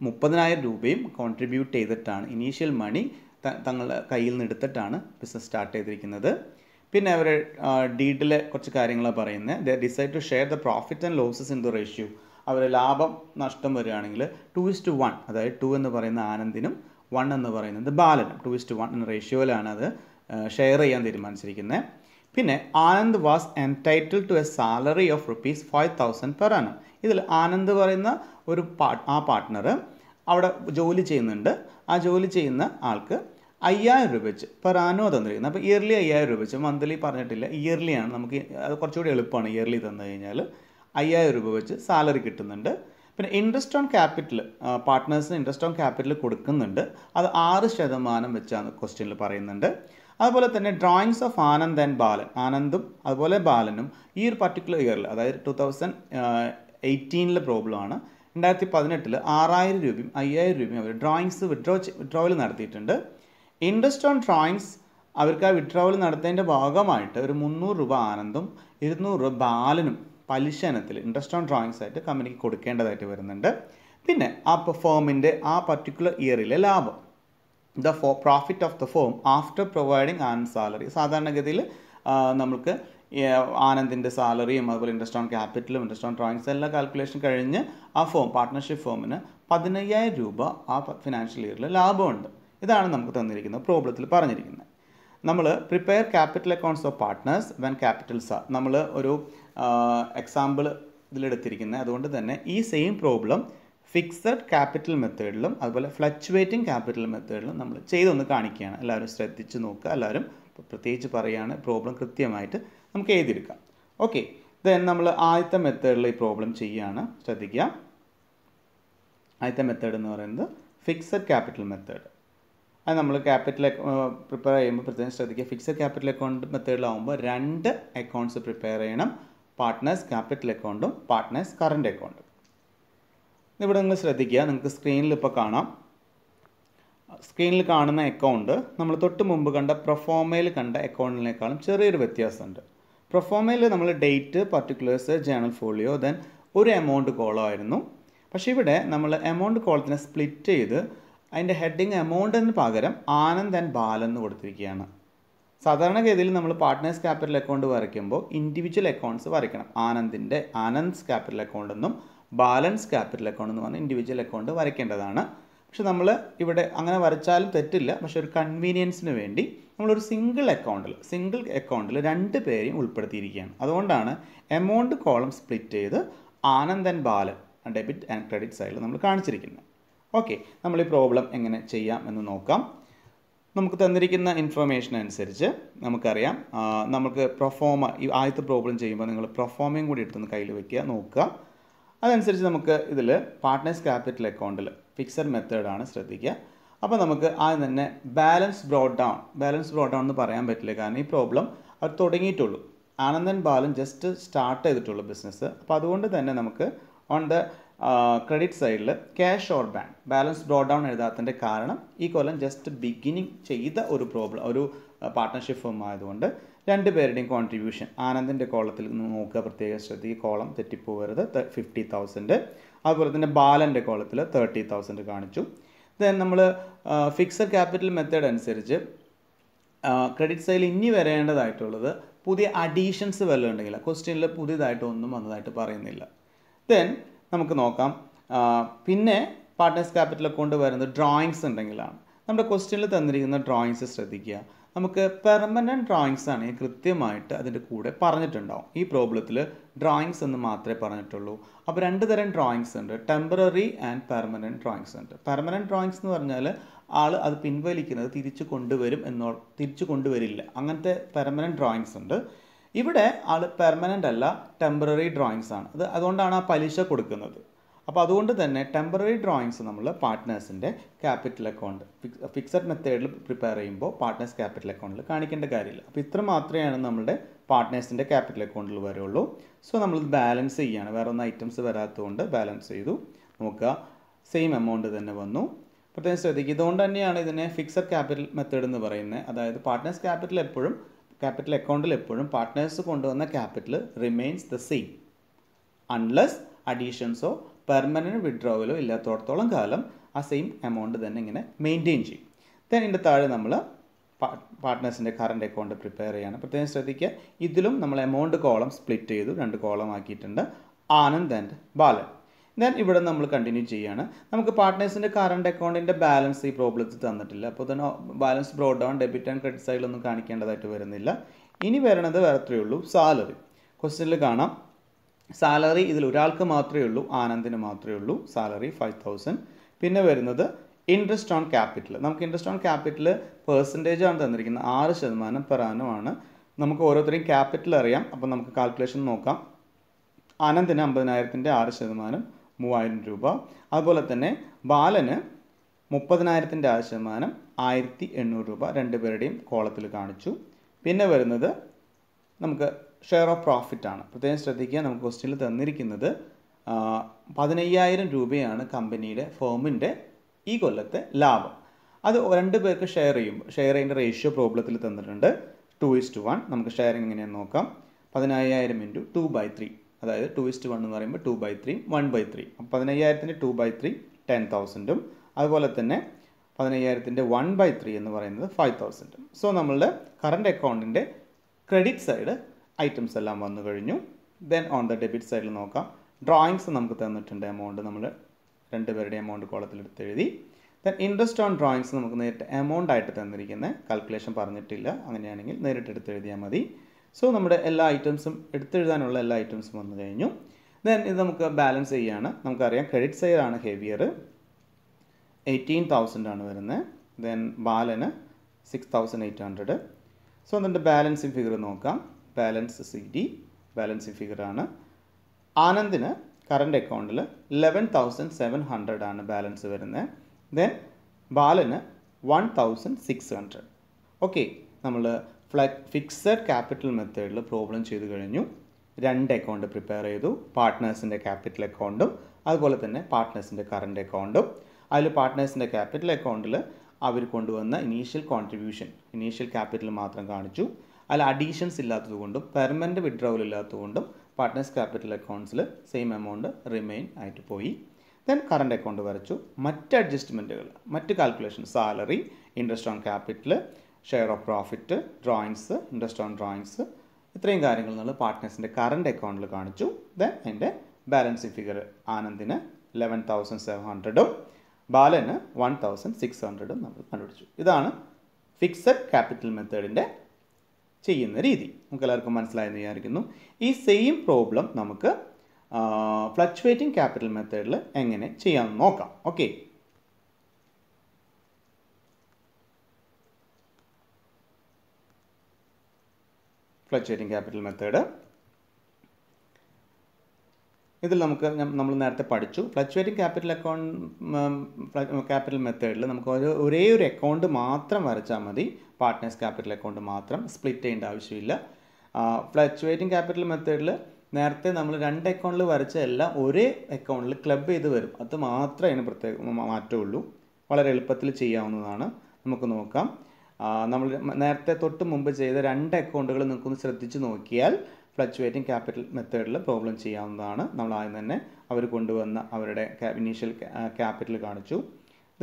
മുപ്പതിനായിരം രൂപയും കോൺട്രിബ്യൂട്ട് ചെയ്തിട്ടാണ് ഇനീഷ്യൽ മണി തങ്ങളുടെ കയ്യിൽ നിന്ന് എടുത്തിട്ടാണ് ബിസിനസ് സ്റ്റാർട്ട് ചെയ്തിരിക്കുന്നത് പിന്നെ അവർ ഡീഡിലെ കുറച്ച് കാര്യങ്ങളാണ് പറയുന്നത് the decide to share the profit and losses in the ratio അവർ ലാഭം നഷ്ടം വരികയാണെങ്കിൽ ടു ടു വൺ അതായത് ടു എന്ന് പറയുന്ന ആനന്ദിനും വൺ എന്ന് പറയുന്നത് ബാലനും ടു ടു വൺ എന്ന റേഷ്യോയിലാണ് അത് ഷെയർ ചെയ്യാൻ തീരുമാനിച്ചിരിക്കുന്നത് പിന്നെ Anand was entitle to a salary of rupees five thousand per annum ഇതിൽ ആനന്ദ് പറയുന്ന ഒരു പാ ആ പാർട്ട്ണർ അവിടെ ജോലി ചെയ്യുന്നുണ്ട് ആ ജോലി ചെയ്യുന്ന ആൾക്ക് അയ്യായിരം രൂപ വെച്ച് പെർ ആനോ തന്നിരിക്കുന്നത് അപ്പോൾ ഇയർലി അയ്യായിരം രൂപ വെച്ച് മന്ത്ലി പറഞ്ഞിട്ടില്ല ഇയർലി ആണ് നമുക്ക് അത് കുറച്ചുകൂടി എളുപ്പമാണ് ഇയർലി തന്നു കഴിഞ്ഞാൽ അയ്യായിരം രൂപ വെച്ച് സാലറി കിട്ടുന്നുണ്ട് പിന്നെ ഇൻട്രസ്റ്റ് ഓൺ ക്യാപിറ്റൽ പാർട്ട്നേഴ്സിന് ഇൻട്രസ്റ്റ് ഓൺ ക്യാപിറ്റൽ കൊടുക്കുന്നുണ്ട് അത് ആറ് ശതമാനം വെച്ചാണ് ക്വസ്റ്റ്യനിൽ പറയുന്നുണ്ട് അതുപോലെ തന്നെ drawings of Anand and Balan ആനന്ദും അതുപോലെ ബാലനും ഈ ഒരു പർട്ടിക്കുലർ ഇയറിൽ അതായത് ടു തൗസൻഡ് എയ്റ്റീനിലെ പ്രോബ്ലമാണ് രണ്ടായിരത്തി പതിനെട്ടിൽ ആറായിരം രൂപയും അയ്യായിരം രൂപയും അവർ ഡ്രോയിങ്സ് വിഡ്രോ വിഡ്രോവൽ നടത്തിയിട്ടുണ്ട് ഇൻട്രസ്റ്റ് ഓൺ ഡ്രോയിങ്സ് അവർക്ക് ആ വിഡ്രോവൽ നടത്തേൻ്റെ ഭാഗമായിട്ട് ഒരു മുന്നൂറ് രൂപ ആനന്ദും ഇരുന്നൂറ് രൂപ ബാലനും പലിശനത്തിൽ ഇൻട്രസ്റ്റ് ഓൺ ഡ്രോയിങ്സ് ആയിട്ട് കമ്പനിക്ക് കൊടുക്കേണ്ടതായിട്ട് വരുന്നുണ്ട് പിന്നെ ആ ഫേമിൻ്റെ ആ പർട്ടിക്കുലർ ഇയറിലെ ലാഭം the for profit of the firm after providing and salary സാധാരണഗതിയിൽ നമുക്ക് ആനന്ദിൻ്റെ സാലറിയും അതുപോലെ ഇൻട്രസ്റ്റ് ഓൺ ക്യാപിറ്റലും ഇൻട്രസ്റ്റ് ഓൺ ഡ്രോയിങ്സ് എല്ലാം കാൽക്കുലേഷൻ കഴിഞ്ഞ് ആ ഫോം പാർട്ട്ണർഷിപ്പ് ഫോമിന് പതിനയ്യായിരം രൂപ ആ ഫിനാൻഷ്യൽ ഇയറിൽ ലാഭമുണ്ട് ഇതാണ് നമുക്ക് തന്നിരിക്കുന്നത് പ്രോബ്ലത്തിൽ പറഞ്ഞിരിക്കുന്നത് നമ്മൾ prepare capital accounts of partners when capitals ആ നമ്മൾ ഒരു എക്സാമ്പിൾ ഇതിലെടുത്തിരിക്കുന്നത് അതുകൊണ്ട് തന്നെ ഈ സെയിം പ്രോബ്ലം ഫിക്സഡ് ക്യാപിറ്റൽ മെത്തേഡിലും അതുപോലെ ഫ്ലക്ച്വേറ്റിംഗ് ക്യാപിറ്റൽ മെത്തേഡിലും നമ്മൾ ചെയ്തൊന്ന് കാണിക്കുകയാണ് എല്ലാവരും ശ്രദ്ധിച്ച് നോക്കുക എല്ലാവരും പ്രത്യേകിച്ച് പറയുകയാണ് പ്രോബ്ലം കൃത്യമായിട്ട് നമുക്ക് എഴുതിയെടുക്കാം ഓക്കെ ദെൻ നമ്മൾ ആദ്യത്തെ മെത്തേഡിൽ ഈ പ്രോബ്ലം ചെയ്യുകയാണ് ശ്രദ്ധിക്കുക ആദ്യത്തെ മെത്തേഡ് എന്ന് പറയുന്നത് ഫിക്സഡ് ക്യാപിറ്റൽ മെത്തേഡ് അത് നമ്മൾ ക്യാപിറ്റൽ പ്രിപ്പയർ ചെയ്യുമ്പോൾ പ്രത്യേകം ശ്രദ്ധിക്കുക ഫിക്സഡ് ക്യാപിറ്റൽ അക്കൗണ്ട് മെത്തേഡിലാവുമ്പോൾ രണ്ട് അക്കൗണ്ട്സ് പ്രിപ്പയർ ചെയ്യണം പാർട്ട്നേഴ്സ് ക്യാപിറ്റൽ അക്കൗണ്ടും പാർട്ട്നേഴ്സ് കറണ്ട് അക്കൗണ്ടും ഇവിടെ നിങ്ങൾ ശ്രദ്ധിക്കുക നിങ്ങൾക്ക് സ്ക്രീനിൽ ഇപ്പോൾ കാണാം സ്ക്രീനിൽ കാണുന്ന അക്കൗണ്ട് നമ്മൾ തൊട്ട് മുമ്പ് കണ്ട പ്രൊഫോമയിൽ കണ്ട അക്കൗണ്ടിനേക്കാളും ചെറിയൊരു വ്യത്യാസമുണ്ട് പ്രൊഫോമയിൽ നമ്മൾ date particulars journal folio then ഒരു എമൗണ്ട് കോളോ ആയിരുന്നു പക്ഷേ ഇവിടെ നമ്മൾ എമൗണ്ട് കോളത്തിനെ സ്പ്ലിറ്റ് ചെയ്ത് അതിൻ്റെ ഹെഡിങ് എമൗണ്ട് എന്ന് പകരം ആനന്ദ് ആൻഡ് ബാലൻ എന്ന് കൊടുത്തിരിക്കുകയാണ് സാധാരണഗതിയിൽ നമ്മൾ പാർട്ട്നേഴ്സ് ക്യാപിറ്റൽ അക്കൗണ്ട് വരയ്ക്കുമ്പോൾ ഇൻഡിവിജ്വൽ അക്കൗണ്ട്സ് വരയ്ക്കണം ആനന്ദിൻ്റെ ആനന്ദ്സ് ക്യാപിറ്റൽ അക്കൗണ്ട് എന്നും ബാലൻസ് ക്യാപിറ്റൽ അക്കൗണ്ട് എന്ന് പറഞ്ഞാൽ ഇൻഡിവിജ്വൽ അക്കൗണ്ട് വരയ്ക്കേണ്ടതാണ് പക്ഷെ നമ്മൾ ഇവിടെ അങ്ങനെ വരച്ചാലും തെറ്റില്ല പക്ഷെ ഒരു കൺവീനിയൻസിന് വേണ്ടി നമ്മളൊരു സിംഗിൾ അക്കൗണ്ടിൽ സിംഗിൾ അക്കൗണ്ടിൽ രണ്ട് പേരെയും ഉൾപ്പെടുത്തിയിരിക്കുകയാണ് അതുകൊണ്ടാണ് എമൗണ്ട് കോളം സ്പ്ലിറ്റ് ചെയ്ത് Anand and Balan debit and credit സൈഡിൽ നമ്മൾ കാണിച്ചിരിക്കുന്നത് ഓക്കെ നമ്മൾ ഈ പ്രോബ്ലം എങ്ങനെ ചെയ്യാം എന്ന് നോക്കാം നമുക്ക് തന്നിരിക്കുന്ന ഇൻഫർമേഷൻ അനുസരിച്ച് നമുക്കറിയാം നമുക്ക് പ്രൊഫോമ ഈ ആദ്യത്തെ പ്രോബ്ലം ചെയ്യുമ്പോൾ നിങ്ങൾ പ്രൊഫോമയും കൂടി എടുത്തൊന്ന് കയ്യിൽ വയ്ക്കുക നോക്കുക അതനുസരിച്ച് നമുക്ക് ഇതിൽ പാർട്ട്നേഴ്സ് ക്യാപിറ്റൽ അക്കൗണ്ടിൽ ഫിക്സഡ് മെത്തേഡാണ് ശ്രദ്ധിക്കുക അപ്പോൾ നമുക്ക് ആദ്യം തന്നെ balance brought down balance brought down എന്ന് പറയാൻ പറ്റില്ല കാരണം ഈ പ്രോബ്ലം അവർ തുടങ്ങിയിട്ടുള്ളൂ ആനന്ദൻ ബാലൻ ജസ്റ്റ് സ്റ്റാർട്ട് ചെയ്തിട്ടുള്ളൂ ബിസിനസ് അപ്പോൾ അതുകൊണ്ട് തന്നെ നമുക്ക് ഓൺ ദ ക്രെഡിറ്റ് സൈഡിൽ cash or bank balance draw down എഴുതാത്തതിൻ്റെ കാരണം ഈ കൊല്ലം ജസ്റ്റ് ബിഗിനിങ് ചെയ്ത ഒരു പ്രോബ്ലം ഒരു പാർട്ട്ണർഷിപ്പ് ഫോം ആയതുകൊണ്ട് രണ്ട് പേരുടെയും കോൺട്രിബ്യൂഷൻ ആനന്ദിൻ്റെ കോളത്തിൽ നിന്ന് നോക്കുക പ്രത്യേകം ശ്രദ്ധിക്കുക കോളം തെറ്റിപ്പോകരുത് ഫിഫ്റ്റി തൗസൻഡ് അതുപോലെ തന്നെ ബാലൻ്റെ കോളത്തിൽ തേർട്ടി തൗസൻഡ് കാണിച്ചു ദെൻ നമ്മൾ ഫിക്സഡ് ക്യാപിറ്റൽ മെത്തേഡ് അനുസരിച്ച് ക്രെഡിറ്റ് സൈഡിൽ ഇനി വരേണ്ടതായിട്ടുള്ളത് പുതിയ അഡീഷൻസ് വല്ലതും ഉണ്ടെങ്കിൽ ക്വസ്റ്റ്യനിൽ പുതിയതായിട്ട് ഒന്നും വന്നതായിട്ട് പറയുന്നില്ല ദെൻ നമുക്ക് നോക്കാം പിന്നെ പാർട്ട്നേഴ്സ് ക്യാപിറ്റൽ അക്കൗണ്ട് വരുന്നത് ഡ്രോയിങ്സ് ഉണ്ടെങ്കിലാണ് നമ്മുടെ ക്വസ്റ്റ്യനിൽ തന്നിരിക്കുന്ന ഡ്രോയിങ്സ് ശ്രദ്ധിക്കുക നമുക്ക് പെർമനൻറ്റ് ഡ്രോയിങ്സ് ആണെങ്കിൽ കൃത്യമായിട്ട് അതിൻ്റെ കൂടെ പറഞ്ഞിട്ടുണ്ടാവും ഈ പ്രോബ്ലത്തിൽ ഡ്രോയിങ്സ് എന്ന് മാത്രമേ പറഞ്ഞിട്ടുള്ളൂ അപ്പോൾ രണ്ട് തരം ഡ്രോയിങ്സ് ഉണ്ട് ടെമ്പററി ആൻഡ് പെർമനൻറ്റ് ഡ്രോയിങ്സ് ഉണ്ട് പെർമനൻറ്റ് ഡ്രോയിങ്സ് എന്ന് പറഞ്ഞാൽ ആൾ അത് പിൻവലിക്കുന്നത് തിരിച്ചു കൊണ്ടുവരും എന്നോ തിരിച്ചു കൊണ്ടുവരില്ല അങ്ങനത്തെ പെർമനൻറ്റ് ഡ്രോയിങ്സ് ഉണ്ട് ഇവിടെ ആൾ പെർമനൻ്റ് അല്ല ടെമ്പററി ഡ്രോയിങ്സ് ആണ് അത് അതുകൊണ്ടാണ് ആ പലിശ കൊടുക്കുന്നത് അപ്പോൾ അതുകൊണ്ട് തന്നെ ടെമ്പററി ഡ്രോയിങ്സ് നമ്മൾ പാർട്ട്നേഴ്സിൻ്റെ ക്യാപിറ്റൽ അക്കൗണ്ട് ഫിക്സഡ് മെത്തേഡിൽ പ്രിപ്പയർ ചെയ്യുമ്പോൾ പാർട്ട്നേഴ്സ് ക്യാപിറ്റൽ അക്കൗണ്ടിൽ കാണിക്കേണ്ട കാര്യമില്ല അപ്പോൾ ഇത്ര മാത്രമേയാണ് നമ്മുടെ പാർട്ട്നേഴ്സിൻ്റെ ക്യാപിറ്റൽ അക്കൗണ്ടിൽ വരുള്ളൂ സോ നമ്മൾ ബാലൻസ് ചെയ്യുകയാണ് വേറെ ഒന്നും ഐറ്റംസ് വരാത്തതുകൊണ്ട് ബാലൻസ് ചെയ്തു നമുക്ക് സെയിം എമൗണ്ട് തന്നെ വന്നു പ്രത്യേകം ശ്രദ്ധിക്കുക ഇതുകൊണ്ട് തന്നെയാണ് ഇതിനെ ഫിക്സഡ് ക്യാപിറ്റൽ മെത്തേഡ് എന്ന് പറയുന്നത് അതായത് പാർട്ട്നേഴ്സ് ക്യാപിറ്റൽ എപ്പോഴും ക്യാപിറ്റൽ അക്കൗണ്ടിൽ എപ്പോഴും പാർട്ട്നേഴ്സ് കൊണ്ടുവന്ന capital remains the same unless അഡീഷൻസോ പെർമനൻറ്റ് വിഡ്രോവലോ ഇല്ലാത്തോടത്തോളം കാലം ആ സെയിം എമൗണ്ട് തന്നെ ഇങ്ങനെ മെയിൻറ്റെയിൻ ചെയ്യും ദെൻ ഇതിൻ്റെ താഴെ നമ്മൾ പാർട്ട്നേഴ്സിൻ്റെ കറണ്ട് അക്കൗണ്ട് പ്രിപ്പയർ ചെയ്യുകയാണ് പ്രത്യേകം ശ്രദ്ധിക്കുക ഇതിലും നമ്മൾ എമൗണ്ട് കോളം സ്പ്ലിറ്റ് ചെയ്തു രണ്ട് കോളം ആക്കിയിട്ടുണ്ട് ആനന്ദ് ആൻഡ് ബാലൻ ദെൻ ഇവിടെ നമ്മൾ കണ്ടിന്യൂ ചെയ്യുകയാണ് നമുക്ക് പാർട്ട്നേഴ്സിൻ്റെ കറണ്ട് അക്കൗണ്ടിൻ്റെ ബാലൻസ് ഈ പ്രോബ്ലത്തിൽ തന്നിട്ടില്ല അപ്പോൾ തന്നെ balance brought down debit and credit സൈഡിലൊന്നും കാണിക്കേണ്ടതായിട്ട് വരുന്നില്ല ഇനി വരണത് വേറെ ഉള്ളൂ സാലറി ക്വസ്റ്റ്യനിൽ കാണാം സാലറി ഇതിൽ ഒരാൾക്ക് മാത്രമേ ഉള്ളൂ ആനന്ദിന് മാത്രമേ ഉള്ളൂ സാലറി ഫൈവ് തൗസൻഡ് പിന്നെ വരുന്നത് ഇൻട്രസ്റ്റ് ഓൺ ക്യാപിറ്റൽ നമുക്ക് ഇൻട്രസ്റ്റ് ഓൺ ക്യാപിറ്റൽ പെർസെൻറ്റേജ് ആണ് തന്നിരിക്കുന്നത് ആറ് ശതമാനം പെർ ആനുമാണ് നമുക്ക് ഓരോരുത്തരെയും ക്യാപിറ്റൽ അറിയാം അപ്പോൾ നമുക്ക് കാൽക്കുലേഷൻ നോക്കാം ആനന്ദിന് അമ്പതിനായിരത്തിൻ്റെ ആറ് ശതമാനം മൂവായിരം രൂപ അതുപോലെ തന്നെ ബാലന് മുപ്പതിനായിരത്തിൻ്റെ ആ ആയിരത്തി എണ്ണൂറ് രൂപ രണ്ടുപേരുടെയും കോളത്തിൽ കാണിച്ചു പിന്നെ വരുന്നത് നമുക്ക് ഷെയർ ഓഫ് പ്രോഫിറ്റ് ആണ് പ്രത്യേകം ശ്രദ്ധിക്കുക നമുക്ക് ക്വസ്റ്റ്യനിൽ തന്നിരിക്കുന്നത് പതിനയ്യായിരം രൂപയാണ് കമ്പനിയുടെ ഫേമിൻ്റെ ഈ കൊല്ലത്തെ ലാഭം അത് രണ്ട് പേർക്ക് ഷെയർ ചെയ്യുമ്പോൾ ഷെയർ ചെയ്യുന്ന റേഷ്യോ പ്രോബ്ലത്തിൽ തന്നിട്ടുണ്ട് ടു ഈസ് ടു വൺ നമുക്ക് ഷെയറിങ് എങ്ങനെയാണെന്ന് നോക്കാം പതിനായിരം ഇൻറ്റു ടു ബൈ ത്രീ അതായത് ടു ഇസ്റ്റ് വൺ എന്ന് പറയുമ്പോൾ two by three one by three അപ്പം പതിനയ്യായിരത്തിൻ്റെ ടു ബൈ ത്രീ ടെൻ തൗസൻഡും അതുപോലെ തന്നെ പതിനയ്യായിരത്തിൻ്റെ വൺ ബൈ ത്രീ എന്ന് പറയുന്നത് ഫൈവ് തൗസൻഡും സോ നമ്മളുടെ കറണ്ട് അക്കൗണ്ടിൻ്റെ ക്രെഡിറ്റ് സൈഡ് ഐറ്റംസ് എല്ലാം വന്നു കഴിഞ്ഞു ദെൻ ഓൺ ദ ഡെബിറ്റ് സൈഡിൽ നോക്കാം ഡ്രോയിങ്സ് നമുക്ക് തന്നിട്ടുണ്ട് എമൗണ്ട് നമ്മൾ രണ്ടുപേരുടെ എമൗണ്ട് കോളത്തിൽ എടുത്ത് എഴുതി ദെൻ ഇൻട്രസ്റ്റ് ഓൺ ഡ്രോയിങ്സ് നമുക്ക് നേരിട്ട് എമൗണ്ട് ആയിട്ട് തന്നിരിക്കുന്നത് കാൽക്കുലേഷൻ പറഞ്ഞിട്ടില്ല അങ്ങനെയാണെങ്കിൽ നേരിട്ട് എടുത്ത് എഴുതിയാൽ മതി സോ നമ്മുടെ എല്ലാ ഐറ്റംസും എടുത്തെഴുതാനുള്ള എല്ലാ ഐറ്റംസും വന്നു കഴിഞ്ഞു ദെൻ ഇത് നമുക്ക് ബാലൻസ് ചെയ്യുകയാണ് നമുക്കറിയാം ക്രെഡിറ്റ് സൈഡാണ് ഹെവിയർ എയ്റ്റീൻ തൗസൻഡ് ആണ് വരുന്നത് ദെൻ ബാലന് six thousand eight hundred so അതിൻ്റെ ബാലൻസിങ് ഫിഗർ നോക്കാം ബാലൻസ് സി ഡി ബാലൻസിങ് ഫിഗറാണ് ആനന്ദിന് കറണ്ട് അക്കൗണ്ടിൽ ലെവൻ തൗസൻഡ് സെവൻ ഹൺഡ്രഡ് ആണ് ബാലൻസ് വരുന്നത് ദെൻ ബാലന് one thousand six hundred okay നമ്മൾ ഫിക്സഡ് ക്യാപിറ്റൽ മെത്തേഡിൽ പ്രോബ്ലം ചെയ്ത് കഴിഞ്ഞു രണ്ട് അക്കൗണ്ട് പ്രിപ്പയർ ചെയ്തു പാർട്ട്നേഴ്സിൻ്റെ ക്യാപിറ്റൽ അക്കൗണ്ടും അതുപോലെ തന്നെ പാർട്ട്നേഴ്സിൻ്റെ കറണ്ട് അക്കൗണ്ടും അതിൽ പാർട്ട്നേഴ്സിൻ്റെ ക്യാപിറ്റൽ അക്കൗണ്ടിൽ അവർ കൊണ്ടുവന്ന ഇനീഷ്യൽ കോൺട്രിബ്യൂഷൻ ഇനീഷ്യൽ ക്യാപിറ്റൽ മാത്രം കാണിച്ചു അതിൽ അഡീഷൻസ് ഇല്ലാത്തതുകൊണ്ടും പെർമനൻറ്റ് വിഡ്രോവൽ ഇല്ലാത്തതുകൊണ്ടും പാർട്ട്നേഴ്സ് ക്യാപിറ്റൽ അക്കൗണ്ട്സിൽ സെയിം എമൗണ്ട് റിമെയിൻ ആയിട്ട് പോയി ദെൻ കറണ്ട് അക്കൗണ്ട് വരച്ചു മറ്റ് അഡ്ജസ്റ്റ്മെൻറ്റുകൾ മറ്റ് calculation salary interest on capital share of profit drawings interest on drawings ഇത്രയും കാര്യങ്ങൾ നമ്മൾ പാർട്ട്നേഴ്സിൻ്റെ കറണ്ട് അക്കൗണ്ടിൽ കാണിച്ചു ദെൻ എൻ്റെ ബാലൻസിങ് ഫിഗർ ആനന്ദിന് ലെവൻ തൗസൻഡ് സെവൻ ഹൺഡ്രഡും ബാലന് വൺ തൗസൻഡ് സിക്സ് ഹൺഡ്രഡും നമ്മൾ കണ്ടുപിടിച്ചു ഇതാണ് ഫിക്സഡ് ക്യാപിറ്റൽ മെത്തേഡിൻ്റെ ചെയ്യുന്ന രീതി നമുക്ക് എല്ലാവർക്കും മനസ്സിലായെന്ന് വിചാരിക്കുന്നു ഈ സെയിം പ്രോബ്ലം നമുക്ക് ഫ്ലക്ച്വേറ്റിംഗ് ക്യാപിറ്റൽ മെത്തേഡിൽ എങ്ങനെ ചെയ്യാമെന്ന് നോക്കാം ഓക്കെ ഫ്ലക്ച്വേറ്റിംഗ് ക്യാപിറ്റൽ മെത്തേഡ് ഇതിൽ നമുക്ക് നമ്മൾ നേരത്തെ പഠിച്ചു ഫ്ലക്ച്വേറ്റിംഗ് ക്യാപിറ്റൽ അക്കൗണ്ട് ക്യാപിറ്റൽ മെത്തേഡിൽ നമുക്ക് ഒരു ഒരേ ഒരു അക്കൗണ്ട് മാത്രം വരച്ചാൽ മതി പാർട്ട്നേഴ്സ് ക്യാപിറ്റൽ അക്കൗണ്ട് മാത്രം സ്പ്ലിറ്റ് ചെയ്യേണ്ട ആവശ്യമില്ല ഫ്ലക്ച്വേറ്റിംഗ് ക്യാപിറ്റൽ മെത്തേഡിൽ നേരത്തെ നമ്മൾ രണ്ട് അക്കൗണ്ടിൽ വരച്ച എല്ലാം ഒരേ അക്കൗണ്ടിൽ ക്ലബ് ചെയ്ത് വരും അത് മാത്രമേ അതിന് പ്രത്യേക മാറ്റമുള്ളൂ വളരെ എളുപ്പത്തിൽ ചെയ്യാവുന്നതാണ് നമുക്ക് നോക്കാം നമ്മൾ നേരത്തെ തൊട്ട് മുമ്പ് ചെയ്ത രണ്ട് അക്കൗണ്ടുകൾ നിങ്ങൾക്കൊന്ന് ശ്രദ്ധിച്ച് നോക്കിയാൽ ഫ്ലക്ച്വേറ്റിംഗ് ക്യാപിറ്റൽ മെത്തേഡിൽ പ്രോബ്ലം ചെയ്യാവുന്നതാണ് നമ്മൾ ആദ്യം തന്നെ അവർ കൊണ്ടുവന്ന അവരുടെ ഇനീഷ്യൽ ക്യാപിറ്റൽ കാണിച്ചു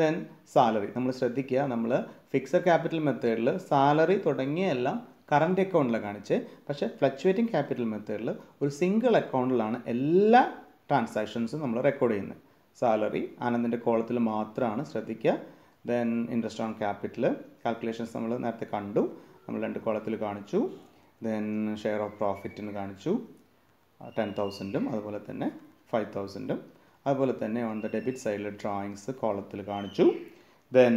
ദെൻ സാലറി നമ്മൾ ശ്രദ്ധിക്കുക നമ്മൾ ഫിക്സഡ് ക്യാപിറ്റൽ മെത്തേഡിൽ സാലറി തുടങ്ങിയ കറണ്ട് അക്കൗണ്ടിൽ കാണിച്ച് പക്ഷേ ഫ്ലക്ച്വേറ്റിംഗ് ക്യാപിറ്റൽ മെത്തേഡിൽ ഒരു സിംഗിൾ അക്കൗണ്ടിലാണ് എല്ലാ ട്രാൻസാക്ഷൻസും നമ്മൾ റെക്കോർഡ് ചെയ്യുന്നത് സാലറി ആനന്ദിൻ്റെ കോളത്തിൽ മാത്രമാണ് ശ്രദ്ധിക്കുക then interest on capital calculations നമ്മൾ നേരത്തെ കണ്ടു നമ്മൾ രണ്ട് കോളത്തിൽ കാണിച്ചു ദെൻ ഷെയർ ഓഫ് പ്രോഫിറ്റിന് കാണിച്ചു ടെൻ തൗസൻഡും അതുപോലെ തന്നെ ഫൈവ് തൗസൻഡും അതുപോലെ തന്നെ ഓൺ ദ ഡെബിറ്റ് സൈഡിൽ ഡ്രോയിങ്സ് കോളത്തിൽ കാണിച്ചു then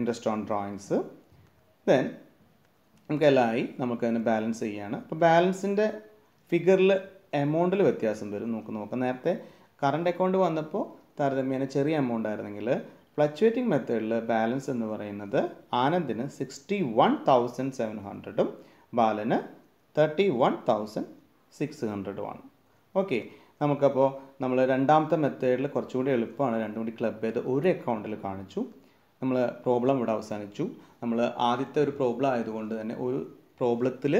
interest on drawings then നമുക്ക് എല്ലാമായി ബാലൻസ് ചെയ്യുകയാണ് അപ്പോൾ ബാലൻസിൻ്റെ ഫിഗറിൽ എമൗണ്ടിൽ വ്യത്യാസം വരും നോക്ക് നോക്കാം നേരത്തെ കറണ്ട് അക്കൗണ്ട് വന്നപ്പോൾ താരതമ്യേന ചെറിയ എമൗണ്ട് ആയിരുന്നെങ്കിൽ ഫ്ലക്ച്വേറ്റിംഗ് മെത്തേഡിൽ ബാലൻസ് എന്ന് പറയുന്നത് ആനന്ദിന് സിക്സ്റ്റി വൺ തൗസൻഡ് സെവൻ ഹൺഡ്രഡും ബാലന് തേർട്ടി വൺ തൗസൻഡ് സിക്സ് ഹൺഡ്രഡുമാണ് ഓക്കെ നമുക്കപ്പോൾ നമ്മൾ രണ്ടാമത്തെ മെത്തേഡിൽ കുറച്ചുകൂടി എളുപ്പമാണ് രണ്ടും കൂടി ക്ലബ് ചെയ്ത് ഒരു അക്കൗണ്ടിൽ കാണിച്ചു നമ്മൾ പ്രോബ്ലം ഇവിടെ അവസാനിച്ചു നമ്മൾ ആദ്യത്തെ ഒരു പ്രോബ്ലം ആയതുകൊണ്ട് തന്നെ ഒരു പ്രോബ്ലത്തിൽ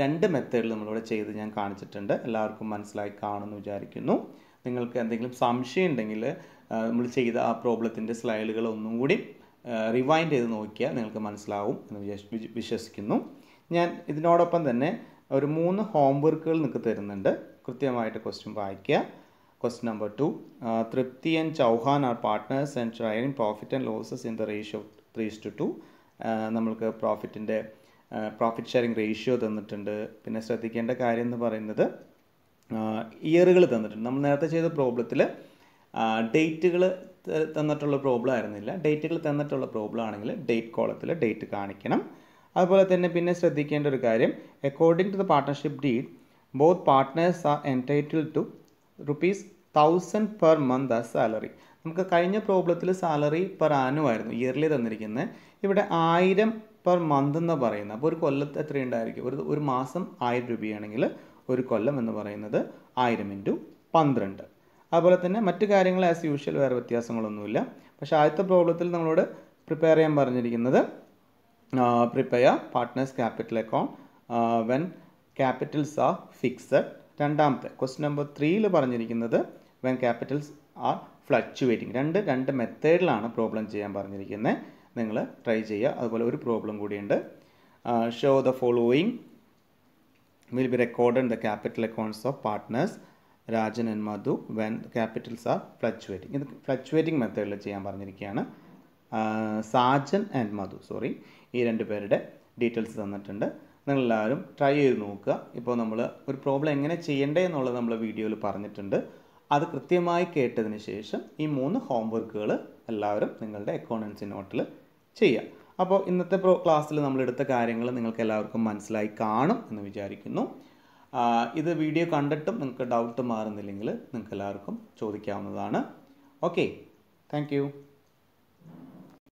രണ്ട് മെത്തേഡിൽ നമ്മളിവിടെ ചെയ്ത് ഞാൻ കാണിച്ചിട്ടുണ്ട് എല്ലാവർക്കും മനസ്സിലായി കാണുമെന്ന് വിചാരിക്കുന്നു നിങ്ങൾക്ക് എന്തെങ്കിലും സംശയം ഉണ്ടെങ്കിൽ നമ്മൾ ചെയ്ത ആ പ്രോബ്ലത്തിൻ്റെ സ്ലൈഡുകൾ ഒന്നും കൂടി റിവൈൻഡ് ചെയ്ത് നോക്കിയാൽ നിങ്ങൾക്ക് മനസ്സിലാവും എന്ന് വിശ്വസിക്കുന്നു ഞാൻ ഇതിനോടൊപ്പം തന്നെ ഒരു മൂന്ന് ഹോംവർക്കുകൾ നിങ്ങൾക്ക് തരുന്നുണ്ട് കൃത്യമായിട്ട് ക്വസ്റ്റ്യൻ വായിക്കുക question number two Tripti and Chauhan are partners and ട്രയറിങ് profit and losses in the ratio three two two നമ്മൾക്ക് പ്രോഫിറ്റിൻ്റെ പ്രോഫിറ്റ് ഷെയറിങ് റേഷ്യോ തന്നിട്ടുണ്ട് പിന്നെ ശ്രദ്ധിക്കേണ്ട കാര്യം എന്ന് പറയുന്നത് ഇയറുകൾ തന്നിട്ടുണ്ട് നമ്മൾ നേരത്തെ ചെയ്ത പ്രോബ്ലത്തിൽ ഡേറ്റുകൾ തന്നിട്ടുള്ള പ്രോബ്ലം ആയിരുന്നില്ല ഡേറ്റുകൾ തന്നിട്ടുള്ള പ്രോബ്ലം ആണെങ്കിൽ ഡേറ്റ് കോളത്തിൽ ഡേറ്റ് കാണിക്കണം അതുപോലെ തന്നെ പിന്നെ ശ്രദ്ധിക്കേണ്ട ഒരു കാര്യം according to the partnership deed both partners are entitle to rupees thousand per month ആ സാലറി നമുക്ക് കഴിഞ്ഞ പ്രോബ്ലത്തിൽ സാലറി പെർ ആനു ആയിരുന്നു ഇയർലി തന്നിരിക്കുന്നത് ഇവിടെ ആയിരം പെർ മന്ത് എന്ന് പറയുന്നത് അപ്പോൾ ഒരു കൊല്ലത്ത് എത്ര ഉണ്ടായിരിക്കും ഒരു ഒരു മാസം ആയിരം രൂപയാണെങ്കിൽ ഒരു കൊല്ലം എന്ന് പറയുന്നത് ആയിരം ഇൻറ്റു പന്ത്രണ്ട് അതുപോലെ തന്നെ മറ്റു കാര്യങ്ങൾ ആസ് യൂഷ്വൽ വേറെ വ്യത്യാസങ്ങളൊന്നുമില്ല പക്ഷേ ആദ്യത്തെ പ്രോബ്ലത്തിൽ നമ്മളോട് പ്രിപ്പയർ ചെയ്യാൻ പറഞ്ഞിരിക്കുന്നത് prepare partners capital account when capitals are fixed രണ്ടാമത്തെ ക്വസ്റ്റ്യൻ നമ്പർ ത്രീയിൽ പറഞ്ഞിരിക്കുന്നത് വെൻ ക്യാപിറ്റൽസ് ആർ ഫ്ലക്ച്വേറ്റിംഗ് രണ്ട് രണ്ട് മെത്തേഡിലാണ് പ്രോബ്ലം ചെയ്യാൻ പറഞ്ഞിരിക്കുന്നത് നിങ്ങൾ ട്രൈ ചെയ്യുക അതുപോലെ ഒരു പ്രോബ്ലം കൂടിയുണ്ട് show the following will be record the capital accounts of partners Rajan and Madhu when capitals are fluctuating ഇത് ഫ്ലക്ച്വേറ്റിംഗ് മെത്തേഡിൽ ചെയ്യാൻ പറഞ്ഞിരിക്കുകയാണ് സാജൻ ആൻഡ് മധു സോറി ഈ രണ്ട് പേരുടെ ഡീറ്റെയിൽസ് തന്നിട്ടുണ്ട് നിങ്ങളെല്ലാവരും ട്രൈ ചെയ്ത് നോക്കുക ഇപ്പോൾ നമ്മൾ ഒരു പ്രോബ്ലം എങ്ങനെ ചെയ്യണ്ടേ എന്നുള്ളത് നമ്മൾ വീഡിയോയിൽ പറഞ്ഞിട്ടുണ്ട് അത് കൃത്യമായി കേട്ടതിന് ശേഷം ഈ മൂന്ന് ഹോംവർക്കുകൾ എല്ലാവരും നിങ്ങളുടെ അക്കൗണ്ടൻസി നോട്ടിൽ ചെയ്യുക അപ്പോൾ ഇന്നത്തെ പ്രോ ക്ലാസ്സിൽ നമ്മളെടുത്ത കാര്യങ്ങൾ നിങ്ങൾക്ക് എല്ലാവർക്കും മനസ്സിലായി കാണും എന്ന് വിചാരിക്കുന്നു ഇത് വീഡിയോ കണ്ടിട്ടും നിങ്ങൾക്ക് ഡൗട്ട് മാറുന്നില്ലെങ്കിൽ നിങ്ങൾക്ക് എല്ലാവർക്കും ചോദിക്കാവുന്നതാണ് ഓക്കെ താങ്ക്